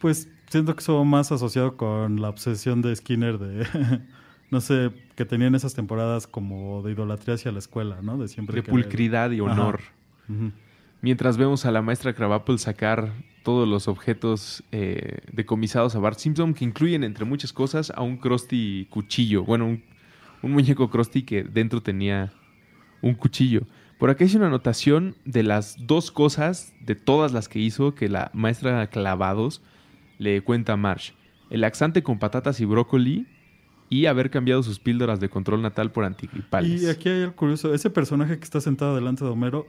Pues siento que eso más asociado con la obsesión de Skinner de no sé, que tenían esas temporadas como de idolatría hacia la escuela, ¿no? De siempre. De pulcridad y honor. Mientras vemos a la maestra Cravapple sacar todos los objetos eh, decomisados a Bart Simpson, que incluyen, entre muchas cosas, a un Krusty cuchillo. Bueno, un, muñeco Krusty que dentro tenía un cuchillo. Por acá hice una anotación de las dos cosas, de todas las que hizo, que la maestra Clavados le cuenta a Marsh. El laxante con patatas y brócoli y haber cambiado sus píldoras de control natal por antigripales. Y aquí hay algo curioso. Ese personaje que está sentado delante de Homero,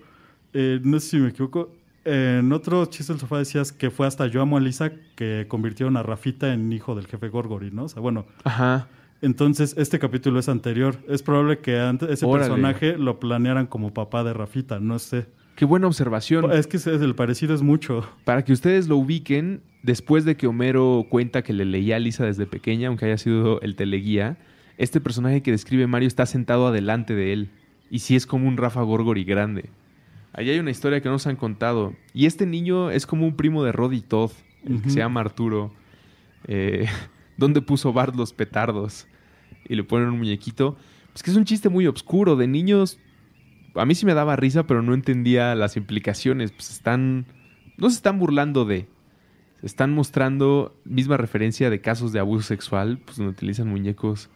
eh, no sé si me equivoco, en otro chiste del sofá decías que fue hasta Yo amo a Lisa que convirtieron a Rafita en hijo del jefe Gorgori, ¿no? O sea, bueno. Ajá. Entonces, este capítulo es anterior. Es probable que antes ese personaje lo planearan como papá de Rafita, no sé. Qué buena observación. Es que el parecido es mucho. Para que ustedes lo ubiquen, después de que Homero cuenta que le leía a Lisa desde pequeña, aunque haya sido el teleguía, este personaje que describe Mario está sentado adelante de él. Y sí es como un Rafa Gorgori grande. Allí hay una historia que no nos han contado. Y este niño es como un primo de Roddy Todd, el que se llama Arturo. Eh, ¿Dónde puso Bart los petardos? Y le ponen un muñequito. Pues que es un chiste muy oscuro de niños a mí sí me daba risa, pero no entendía las implicaciones. Pues están, no se están burlando de, se están mostrando misma referencia de casos de abuso sexual, pues donde utilizan muñecos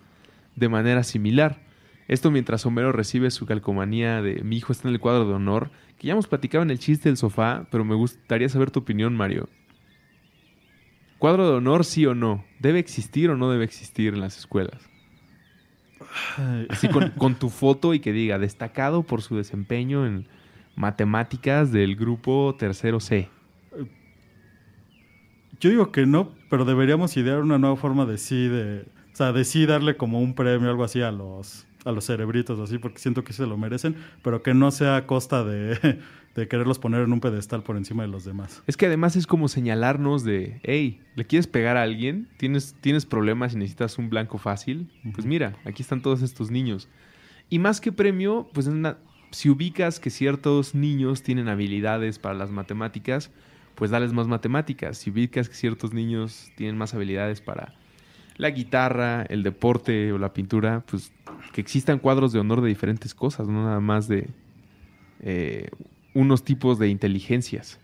de manera similar. Esto mientras Homero recibe su calcomanía de mi hijo está en el cuadro de honor, que ya hemos platicado en el chiste del sofá, pero me gustaría saber tu opinión, Mario. ¿Cuadro de honor sí o no? ¿Debe existir o no debe existir en las escuelas? Así con, tu foto y que diga, destacado por su desempeño en matemáticas del grupo tercero C. Yo digo que no, pero deberíamos idear una nueva forma de sí, de, o sea, de sí darle como un premio, algo así a los, a los cerebritos, así, porque siento que se lo merecen, pero que no sea a costa de de quererlos poner en un pedestal por encima de los demás. Es que además es como señalarnos de, hey, ¿le quieres pegar a alguien? ¿Tienes, tienes problemas y necesitas un blanco fácil? Pues mira, aquí están todos estos niños. Y más que premio, pues si ubicas que ciertos niños tienen habilidades para las matemáticas, pues dales más matemáticas. Si ubicas que ciertos niños tienen más habilidades para la guitarra, el deporte o la pintura, pues que existan cuadros de honor de diferentes cosas, no nada más de eh, unos tipos de inteligencias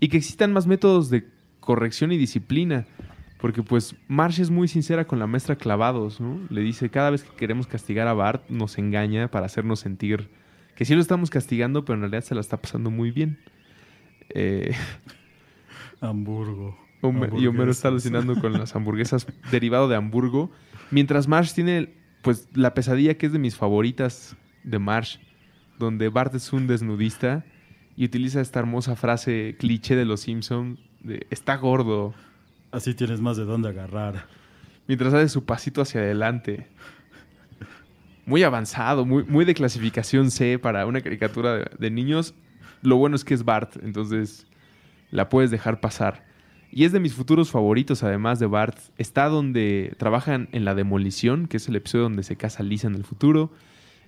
y que existan más métodos de corrección y disciplina. Porque pues Marsh es muy sincera con la maestra Clavados, ¿no? Le dice, cada vez que queremos castigar a Bart, nos engaña para hacernos sentir que sí lo estamos castigando, pero en realidad se la está pasando muy bien. Eh, Hamburgo. y Homero está alucinando con las hamburguesas derivado de Hamburgo. Mientras Marsh tiene, pues, la pesadilla que es de mis favoritas de Marsh, donde Bart es un desnudista y utiliza esta hermosa frase cliché de los Simpson está gordo. Así tienes más de dónde agarrar. Mientras hace su pasito hacia adelante. Muy avanzado, muy, muy de clasificación C para una caricatura de, de niños. Lo bueno es que es Bart, entonces la puedes dejar pasar. Y es de mis futuros favoritos, además de Bart. Está donde trabajan en la demolición, que es el episodio donde se casa Lisa en el futuro.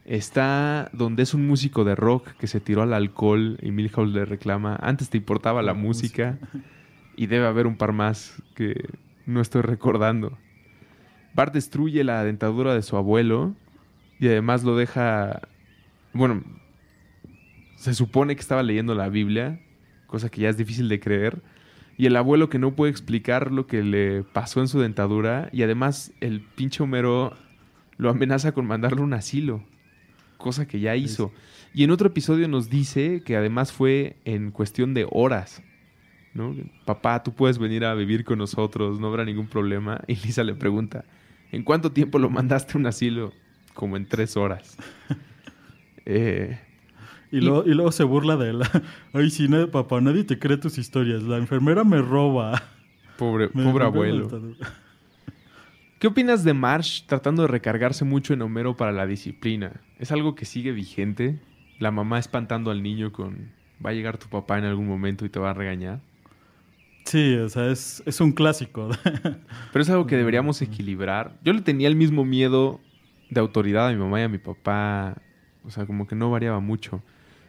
Está donde es un músico de rock que se tiró al alcohol y Milhouse le reclama, antes te importaba la, música. Y debe haber un par más que no estoy recordando. Bart destruye la dentadura de su abuelo y además lo deja... Bueno, se supone que estaba leyendo la Biblia, cosa que ya es difícil de creer. Y el abuelo que no puede explicar lo que le pasó en su dentadura. Y además el pinche Homero lo amenaza con mandarle un asilo cosa que ya hizo. Y en otro episodio nos dice que además fue en cuestión de horas. ¿no? Papá, tú puedes venir a vivir con nosotros, no habrá ningún problema. Y Lisa le pregunta, ¿en cuánto tiempo lo mandaste a un asilo? Como en tres horas. Eh, y, luego, se burla de él. Ay, sí, no, papá, nadie te cree tus historias. La enfermera me roba. Pobre, pobre abuelo. ¿Qué opinas de Marsh tratando de recargarse mucho en Homero para la disciplina? ¿Es algo que sigue vigente? ¿La mamá espantando al niño con va a llegar tu papá en algún momento y te va a regañar? Sí, o sea, es, un clásico. Pero es algo que deberíamos equilibrar. Yo le tenía el mismo miedo de autoridad a mi mamá y a mi papá. O sea, como que no variaba mucho.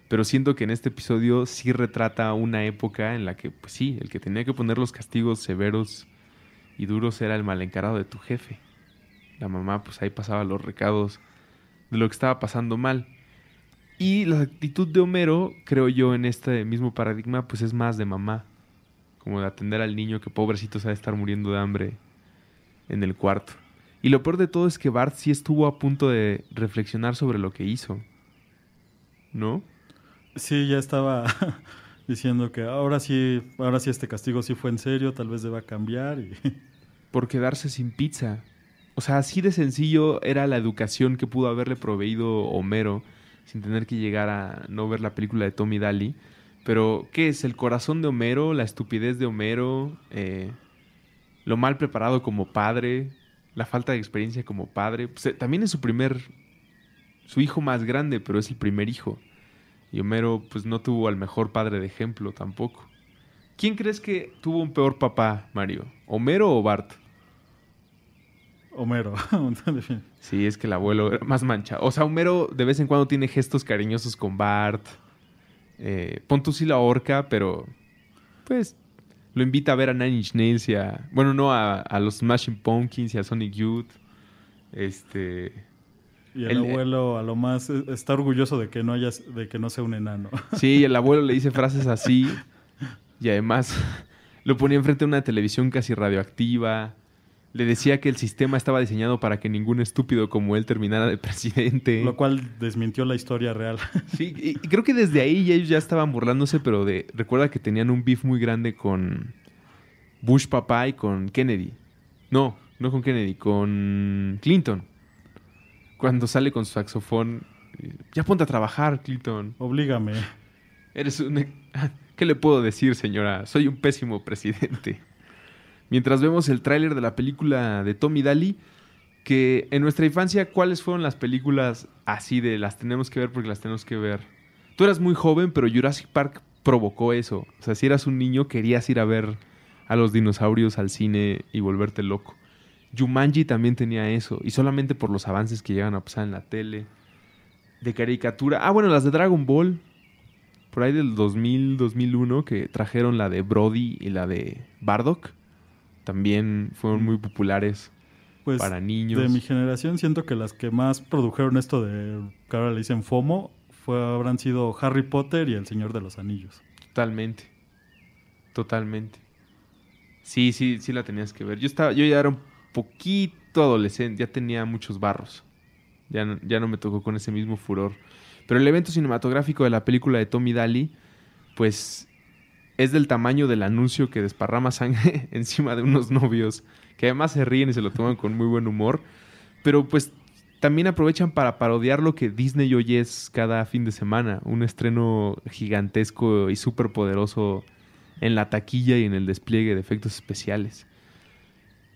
Pero siento que en este episodio sí retrata una época en la que, pues sí, el que tenía que poner los castigos severos y duro será el mal encarado de tu jefe. La mamá pues ahí pasaba los recados de lo que estaba pasando mal. Y la actitud de Homero, creo yo, en este mismo paradigma, pues es más de mamá. Como de atender al niño que pobrecito sabe estar muriendo de hambre en el cuarto. Y lo peor de todo es que Bart sí estuvo a punto de reflexionar sobre lo que hizo. ¿No? Sí, ya estaba diciendo que ahora sí, ahora sí este castigo sí fue en serio, tal vez deba cambiar y... por quedarse sin pizza. O sea, así de sencillo era la educación que pudo haberle proveído Homero sin tener que llegar a no ver la película de Tommy Daly. Pero, ¿qué es? ¿El corazón de Homero? ¿La estupidez de Homero? Eh, ¿Lo mal preparado como padre? ¿La falta de experiencia como padre? Pues, eh, también es su primer... Su hijo más grande, pero es el primer hijo. Y Homero, pues no tuvo al mejor padre de ejemplo tampoco. ¿Quién crees que tuvo un peor papá, Mario? ¿Homero o Bart? Homero. sí, es que el abuelo era más mancha. O sea, Homero de vez en cuando tiene gestos cariñosos con Bart. Eh, pon sí la horca, pero pues lo invita a ver a Nine Inch Nails y a... Bueno, no, a, los Smashing Pumpkins y a Sonic Youth. Este... Y el, abuelo a lo más eh, está orgulloso de que no haya, de que no sea un enano. Sí, el abuelo le dice frases así. Y además lo ponía enfrente de una televisión casi radioactiva. Le decía que el sistema estaba diseñado para que ningún estúpido como él terminara de presidente. Lo cual desmintió la historia real. Sí, y creo que desde ahí ellos ya estaban burlándose, pero de recuerda que tenían un beef muy grande con Bush papá y con Kennedy. No, no con Kennedy, con Clinton. Cuando sale con su saxofón, eh, ya ponte a trabajar, Clinton. Oblígame. Eres un ¿Qué le puedo decir, señora? Soy un pésimo presidente. Mientras vemos el tráiler de la película de Tommy Daly, que en nuestra infancia, ¿cuáles fueron las películas así de las tenemos que ver porque las tenemos que ver? Tú eras muy joven, pero Jurassic Park provocó eso. O sea, si eras un niño, querías ir a ver a los dinosaurios al cine y volverte loco. Jumanji también tenía eso, y solamente por los avances que llegan a pasar en la tele. De caricatura. Ah, bueno, las de Dragon Ball por ahí del 2000, 2001, que trajeron la de Brody y la de Bardock. También fueron muy populares pues, para niños. De mi generación siento que las que más produjeron esto de, que ahora le dicen FOMO, fue, habrán sido Harry Potter y El Señor de los Anillos. Totalmente. Totalmente. Sí, sí, sí la tenías que ver. Yo, estaba, yo ya era un poquito adolescente, ya tenía muchos barros. Ya ya no me tocó con ese mismo furor. Pero el evento cinematográfico de la película de Tommy Daly, pues es del tamaño del anuncio que desparrama sangre encima de unos novios, que además se ríen y se lo toman con muy buen humor, pero pues también aprovechan para parodiar lo que Disney hoy es cada fin de semana, un estreno gigantesco y súper poderoso en la taquilla y en el despliegue de efectos especiales.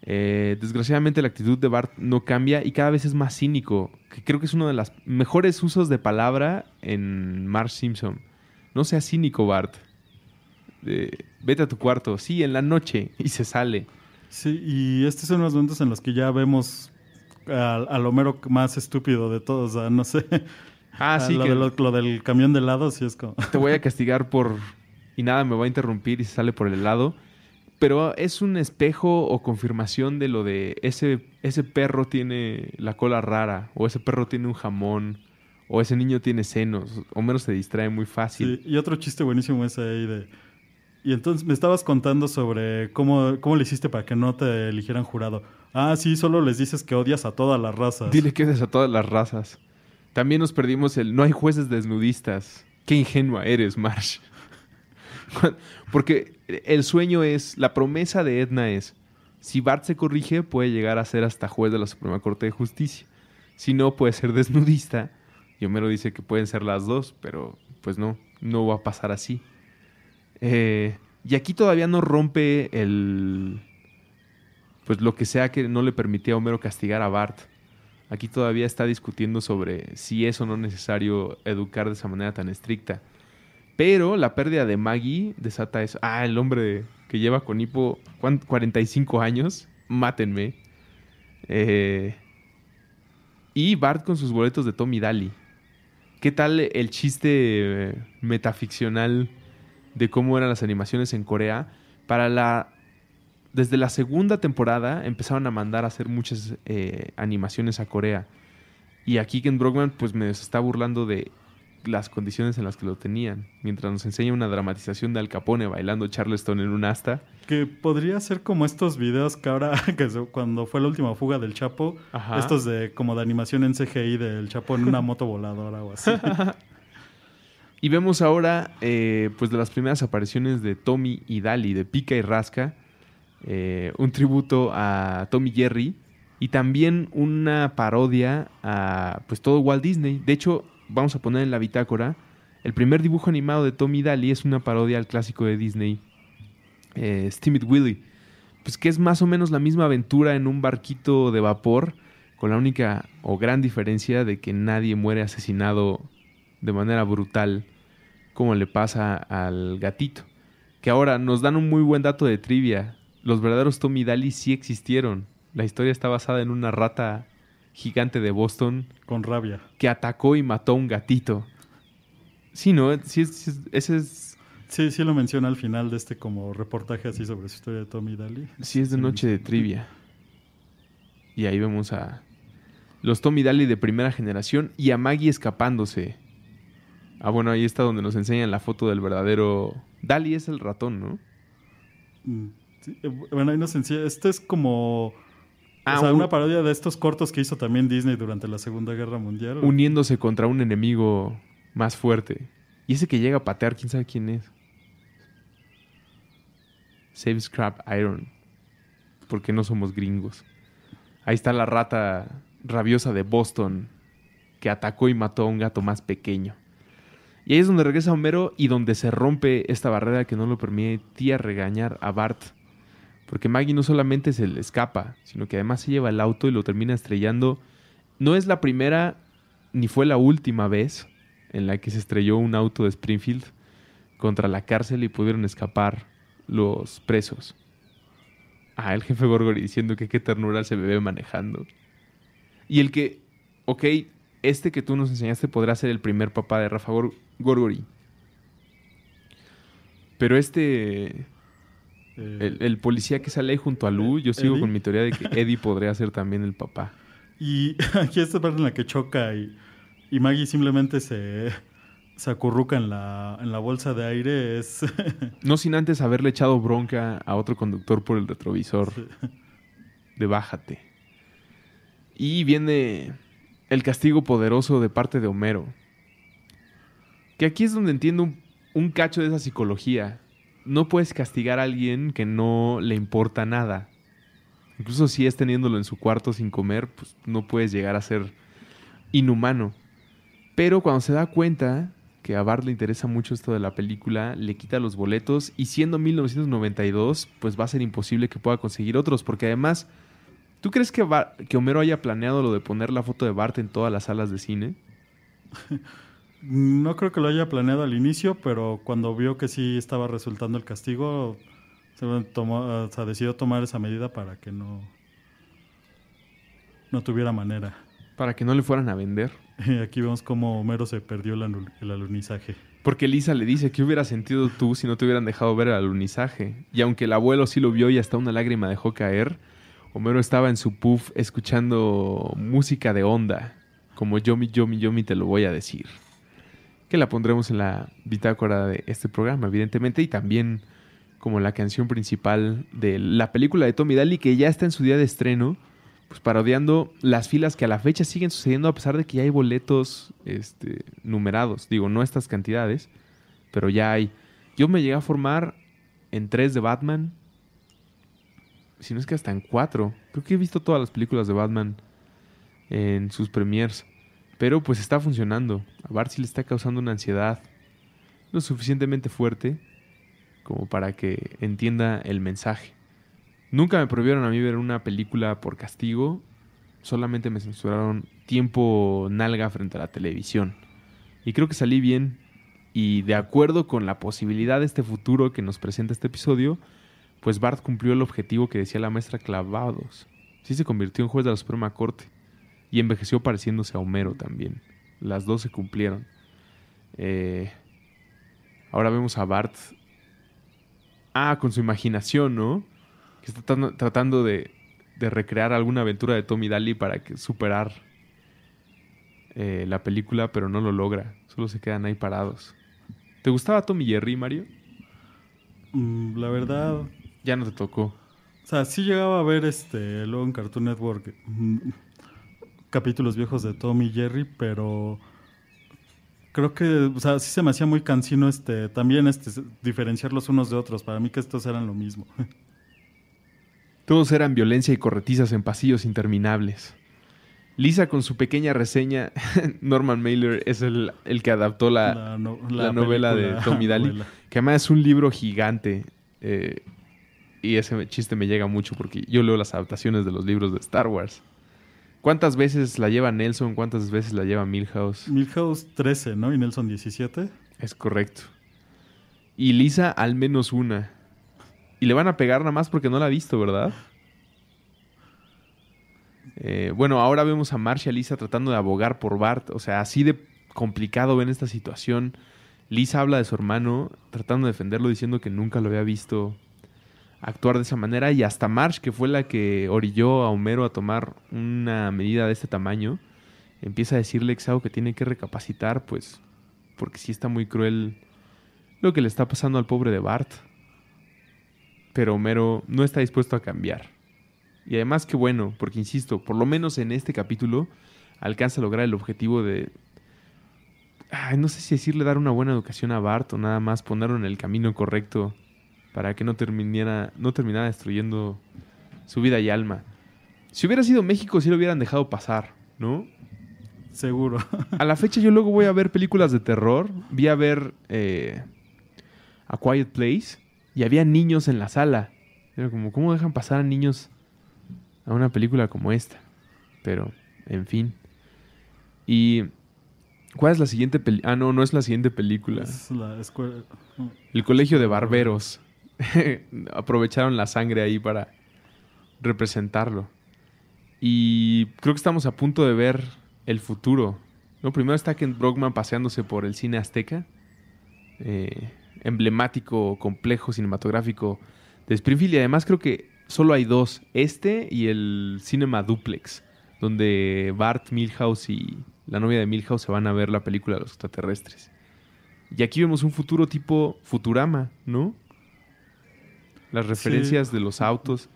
Eh, desgraciadamente la actitud de Bart no cambia y cada vez es más cínico, que creo que es uno de los mejores usos de palabra en Marsh Simpson. No sea cínico, Bart. vete a tu cuarto, sí, en la noche, y se sale. Sí, y estos son los momentos en los que ya vemos al, Homero más estúpido de todos, no sé. Ah, ah, lo, que... lo, del camión de lado, es como... Te voy a castigar por... Y nada, me va a interrumpir y se sale por el lado pero es un espejo o confirmación de lo de ese, ese perro tiene la cola rara, o ese perro tiene un jamón, o ese niño tiene senos. O menos se distrae muy fácil. Sí, y otro chiste buenísimo es ahí de. Y entonces me estabas contando sobre cómo, cómo le hiciste para que no te eligieran jurado. Ah, sí, solo les dices que odias a todas las razas. Dile que odias a todas las razas. También nos perdimos el no hay jueces desnudistas. Qué ingenua eres, Marsh. Porque el sueño es, la promesa de Edna es, si Bart se corrige, puede llegar a ser hasta juez de la Suprema Corte de Justicia. Si no, puede ser desnudista. Y Homero dice que pueden ser las dos, pero pues no, no va a pasar así. Eh, y aquí todavía no rompe el. Pues lo que sea que no le permitía a Homero castigar a Bart. Aquí todavía está discutiendo sobre si es o no necesario educar de esa manera tan estricta. Pero la pérdida de Maggie desata eso. Ah, el hombre que lleva con hipo 45 años. Mátenme. Eh, y Bart con sus boletos de Tommy Daly. ¿Qué tal el chiste eh, metaficcional de cómo eran las animaciones en Corea? Para la. Desde la segunda temporada empezaron a mandar a hacer muchas eh, animaciones a Corea. Y aquí Ken Brockman pues me está burlando de las condiciones en las que lo tenían, mientras nos enseña una dramatización de Al Capone bailando Charleston en un asta. Que podría ser como estos videos que ahora, cuando fue la última fuga del Chapo, estos de como de animación en CGI del Chapo en una moto voladora o así. y vemos ahora, eh, pues, de las primeras apariciones de Tommy y Dali, de Pica y Rasca, eh, un tributo a Tommy Jerry. Y también una parodia a pues todo Walt Disney. De hecho, vamos a poner en la bitácora, el primer dibujo animado de Tommy Daly es una parodia al clásico de Disney, eh, Steam Willy, pues que es más o menos la misma aventura en un barquito de vapor, con la única o gran diferencia de que nadie muere asesinado de manera brutal como le pasa al gatito. Que ahora nos dan un muy buen dato de trivia. Los verdaderos Tommy Daly sí existieron. La historia está basada en una rata gigante de Boston. Con rabia. Que atacó y mató a un gatito. Sí, ¿no? Sí, sí ese es... Sí, sí lo menciona al final de este como reportaje así sobre su historia de Tommy Daly. Sí, es de Noche de Trivia. Y ahí vemos a los Tommy Daly de primera generación y a Maggie escapándose. Ah, bueno, ahí está donde nos enseñan la foto del verdadero... Daly es el ratón, ¿no? Mm, eh, bueno, ahí nos enseña... Este es como Ah, o sea, una parodia de estos cortos que hizo también Disney durante la Segunda Guerra Mundial. Uniéndose contra un enemigo más fuerte. Y ese que llega a patear, quién sabe quién es. Save Scrap Iron. Porque no somos gringos. Ahí está la rata rabiosa de Boston que atacó y mató a un gato más pequeño. Y ahí es donde regresa Homero y donde se rompe esta barrera que no lo tía regañar a Bart porque Maggie no solamente se le escapa, sino que además se lleva el auto y lo termina estrellando. No es la primera ni fue la última vez en la que se estrelló un auto de Springfield contra la cárcel y pudieron escapar los presos. Ah, el jefe Gorgori diciendo que qué ternura se bebé manejando. Y el que, ok, este que tú nos enseñaste podrá ser el primer papá de Rafa Gorgori. Pero este eh, el, policía que sale junto a Lu, yo eh, sigo con mi teoría de que Eddie podría ser también el papá. Y aquí esta parte en la que choca y, Maggie simplemente se, se acurruca en la, bolsa de aire es... no sin antes haberle echado bronca a otro conductor por el retrovisor. De bájate. Y viene el castigo poderoso de parte de Homero. Que aquí es donde entiendo un, un cacho de esa psicología no puedes castigar a alguien que no le importa nada. Incluso si es teniéndolo en su cuarto sin comer, pues no puedes llegar a ser inhumano. Pero cuando se da cuenta que a Bart le interesa mucho esto de la película, le quita los boletos y siendo 1992, pues va a ser imposible que pueda conseguir otros, porque además, ¿tú crees que, que Homero haya planeado lo de poner la foto de Bart en todas las salas de cine? No creo que lo haya planeado al inicio, pero cuando vio que sí estaba resultando el castigo, se, decidió tomar esa medida para que no, no tuviera manera. Para que no le fueran a vender. aquí vemos cómo Homero se perdió el, alunizaje. Porque Lisa le dice, ¿qué hubieras sentido tú si no te hubieran dejado ver el alunizaje? Y aunque el abuelo sí lo vio y hasta una lágrima dejó caer, Homero estaba en su puff escuchando música de onda, como Yomi, Yomi, Yomi, te lo voy a decir que la pondremos en la bitácora de este programa, evidentemente, y también como la canción principal de la película de Tommy Daly, que ya está en su día de estreno, pues parodiando las filas que a la fecha siguen sucediendo a pesar de que ya hay boletos este, numerados. Digo, no estas cantidades, pero ya hay. Yo me llegué a formar en tres de Batman, si no es que hasta en cuatro. Creo que he visto todas las películas de Batman en sus premiers. Pero pues está funcionando. A Bart sí le está causando una ansiedad lo suficientemente fuerte como para que entienda el mensaje. Nunca me prohibieron a mí ver una película por castigo, solamente me censuraron tiempo nalga frente a la televisión. Y creo que salí bien y de acuerdo con la posibilidad de este futuro que nos presenta este episodio, pues Bart cumplió el objetivo que decía la maestra Clavados. Sí se convirtió en juez de la Suprema Corte y envejeció pareciéndose a Homero también. Las dos se cumplieron. Eh, ahora vemos a Bart. Ah, con su imaginación, ¿no? Que está tratando, de, recrear alguna aventura de Tommy Daly para que, superar eh, la película, pero no lo logra. Solo se quedan ahí parados. ¿Te gustaba Tommy Jerry, Mario? Mm, la verdad. Ya no te tocó. O sea, sí llegaba a ver este, luego en Cartoon Network. Mm, capítulos viejos de Tommy y Jerry, pero creo que, o sí se me hacía muy cansino este, también este, diferenciarlos unos de otros. Para mí que estos eran lo mismo. Todos eran violencia y corretizas en pasillos interminables. Lisa con su pequeña reseña, Norman Mailer es el, que adaptó la, novela de Tommy Daly, que además es un libro gigante. Eh, y ese chiste me llega mucho porque yo leo las adaptaciones de los libros de Star Wars. ¿Cuántas veces la lleva Nelson? ¿Cuántas veces la lleva Milhouse? Milhouse 13, ¿no? Y Nelson 17. Es correcto. Y Lisa al menos una. Y le van a pegar nada más porque no la ha visto, ¿verdad? Eh, bueno, ahora vemos a Marcia y Lisa tratando de abogar por Bart. O sea, así de complicado ven esta situación. Lisa habla de su hermano, tratando de defenderlo, diciendo que nunca lo había visto actuar de esa manera y hasta Marsh, que fue la que orilló a Homero a tomar una medida de este tamaño, empieza a decirle a que tiene que recapacitar, pues, porque sí está muy cruel lo que le está pasando al pobre de Bart. Pero Homero no está dispuesto a cambiar. Y además que bueno, porque insisto, por lo menos en este capítulo alcanza a lograr el objetivo de... no sé si decirle dar una buena educación a Bart o nada más ponerlo en el camino correcto para que no terminara, no terminara destruyendo su vida y alma. Si hubiera sido México, sí lo hubieran dejado pasar, ¿no? Seguro. a la fecha yo luego voy a ver películas de terror. Vi a ver eh, A Quiet Place y había niños en la sala. Era como, ¿cómo dejan pasar a niños a una película como esta? Pero, en fin. Y... ¿Cuál es la siguiente película? Ah, no, no es la siguiente película. Es la escuela... El colegio de barberos. aprovecharon la sangre ahí para representarlo. Y creo que estamos a punto de ver el futuro. ¿no? Primero está Kent Brockman paseándose por el cine azteca, eh, emblemático, complejo, cinematográfico de Springfield. Y además creo que solo hay dos, este y el Cinema Duplex, donde Bart Milhouse y la novia de Milhouse se van a ver la película de los extraterrestres. Y aquí vemos un futuro tipo Futurama, ¿no? las referencias de los autos,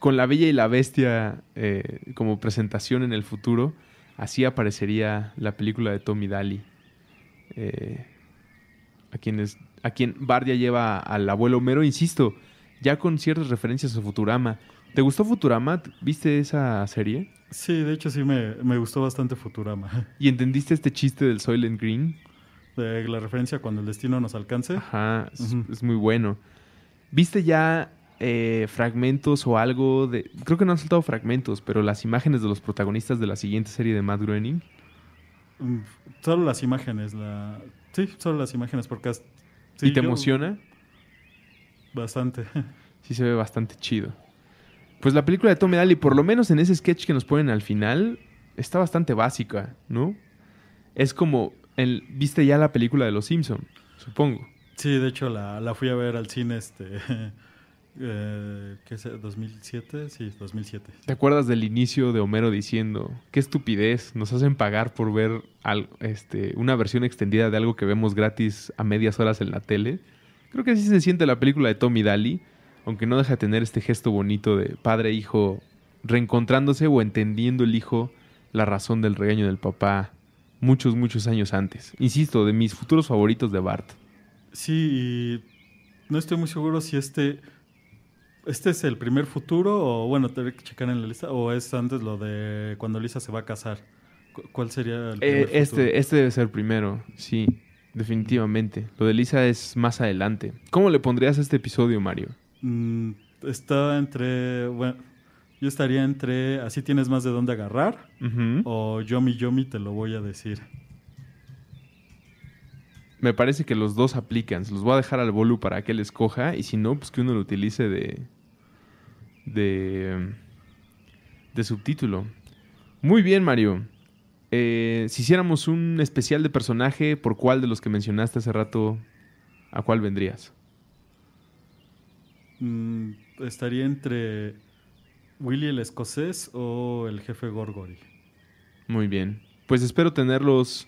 con la Bella y la Bestia eh, como presentación en el futuro, así aparecería la película de Tommy Daly. Eh, a, quienes, a quien Bardia lleva al abuelo Homero, insisto, ya con ciertas referencias a Futurama. ¿Te gustó Futurama? ¿Viste esa serie? Sí, de hecho sí me, gustó bastante Futurama. ¿Y entendiste este chiste del Soylent Green? De la referencia cuando el destino nos alcance. Ajá, es muy bueno. ¿Viste ya eh, fragmentos o algo de... Creo que no han soltado fragmentos, pero las imágenes de los protagonistas de la siguiente serie de Matt Groening. Mm, solo las imágenes, la... Sí, solo las imágenes, porque... ¿Y te emociona? Bastante. Sí, se ve bastante chido. Pues la película de Tommy Daly, por lo menos en ese sketch que nos ponen al final, está bastante básica, ¿no? Es como, el, viste ya la película de Los Simpson, supongo. Sí, de hecho la, fui a ver al cine este... Eh, ¿Qué es? ¿2007? Sí, 2007. ¿Te acuerdas del inicio de Homero diciendo, qué estupidez, nos hacen pagar por ver este, una versión extendida de algo que vemos gratis a medias horas en la tele? Creo que así se siente la película de Tommy Daly, aunque no deja de tener este gesto bonito de padre e hijo reencontrándose o entendiendo el hijo la razón del regaño del papá muchos, muchos años antes. Insisto, de mis futuros favoritos de Bart. Sí, no estoy muy seguro si este, este es el primer futuro o, bueno, tendré que checar en la lista, o es antes lo de cuando Lisa se va a casar. ¿Cuál sería el eh, primer este, futuro? este debe ser primero, sí, definitivamente. Lo de Lisa es más adelante. ¿Cómo le pondrías a este episodio, Mario? Estaba mm, está entre, bueno, yo estaría entre así tienes más de dónde agarrar o yo o yomi yomi te lo voy a decir. Me parece que los dos aplican. los voy a dejar al Bolu para que él escoja. Y si no, pues que uno lo utilice de. de. de subtítulo. Muy bien, Mario. Eh, si hiciéramos un especial de personaje, ¿por cuál de los que mencionaste hace rato, a cuál vendrías? Mm, estaría entre Willy el escocés o el jefe Gorgory. Muy bien. Pues espero tenerlos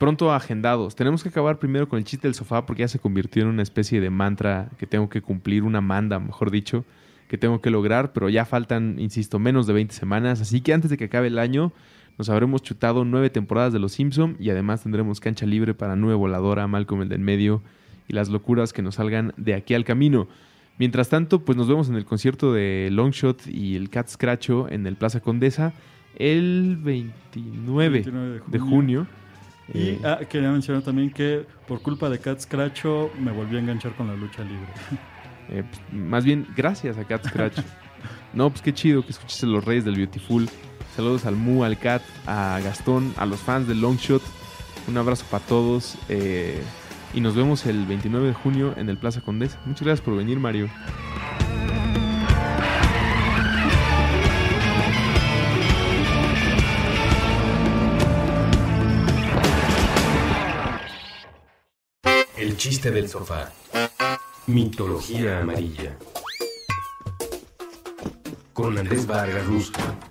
pronto agendados. Tenemos que acabar primero con el chiste del sofá porque ya se convirtió en una especie de mantra que tengo que cumplir, una manda, mejor dicho, que tengo que lograr, pero ya faltan, insisto, menos de 20 semanas. Así que antes de que acabe el año, nos habremos chutado nueve temporadas de Los Simpson y además tendremos cancha libre para Nueve Voladora, Malcolm el del medio y las locuras que nos salgan de aquí al camino. Mientras tanto, pues nos vemos en el concierto de Longshot y el Cat Scratcho en el Plaza Condesa el 29, De junio y ah, quería mencionar también que por culpa de Cat Scratcho me volví a enganchar con la lucha libre. Eh, pues, más bien, gracias a Cat Scratcho. no, pues qué chido que escuches los reyes del Beautiful. Saludos al Mu, al Cat, a Gastón, a los fans del Longshot. Un abrazo para todos. Eh, y nos vemos el 29 de junio en el Plaza Condés. Muchas gracias por venir, Mario. El chiste del sofá. Mitología amarilla. Con Andrés Vargas Rusca.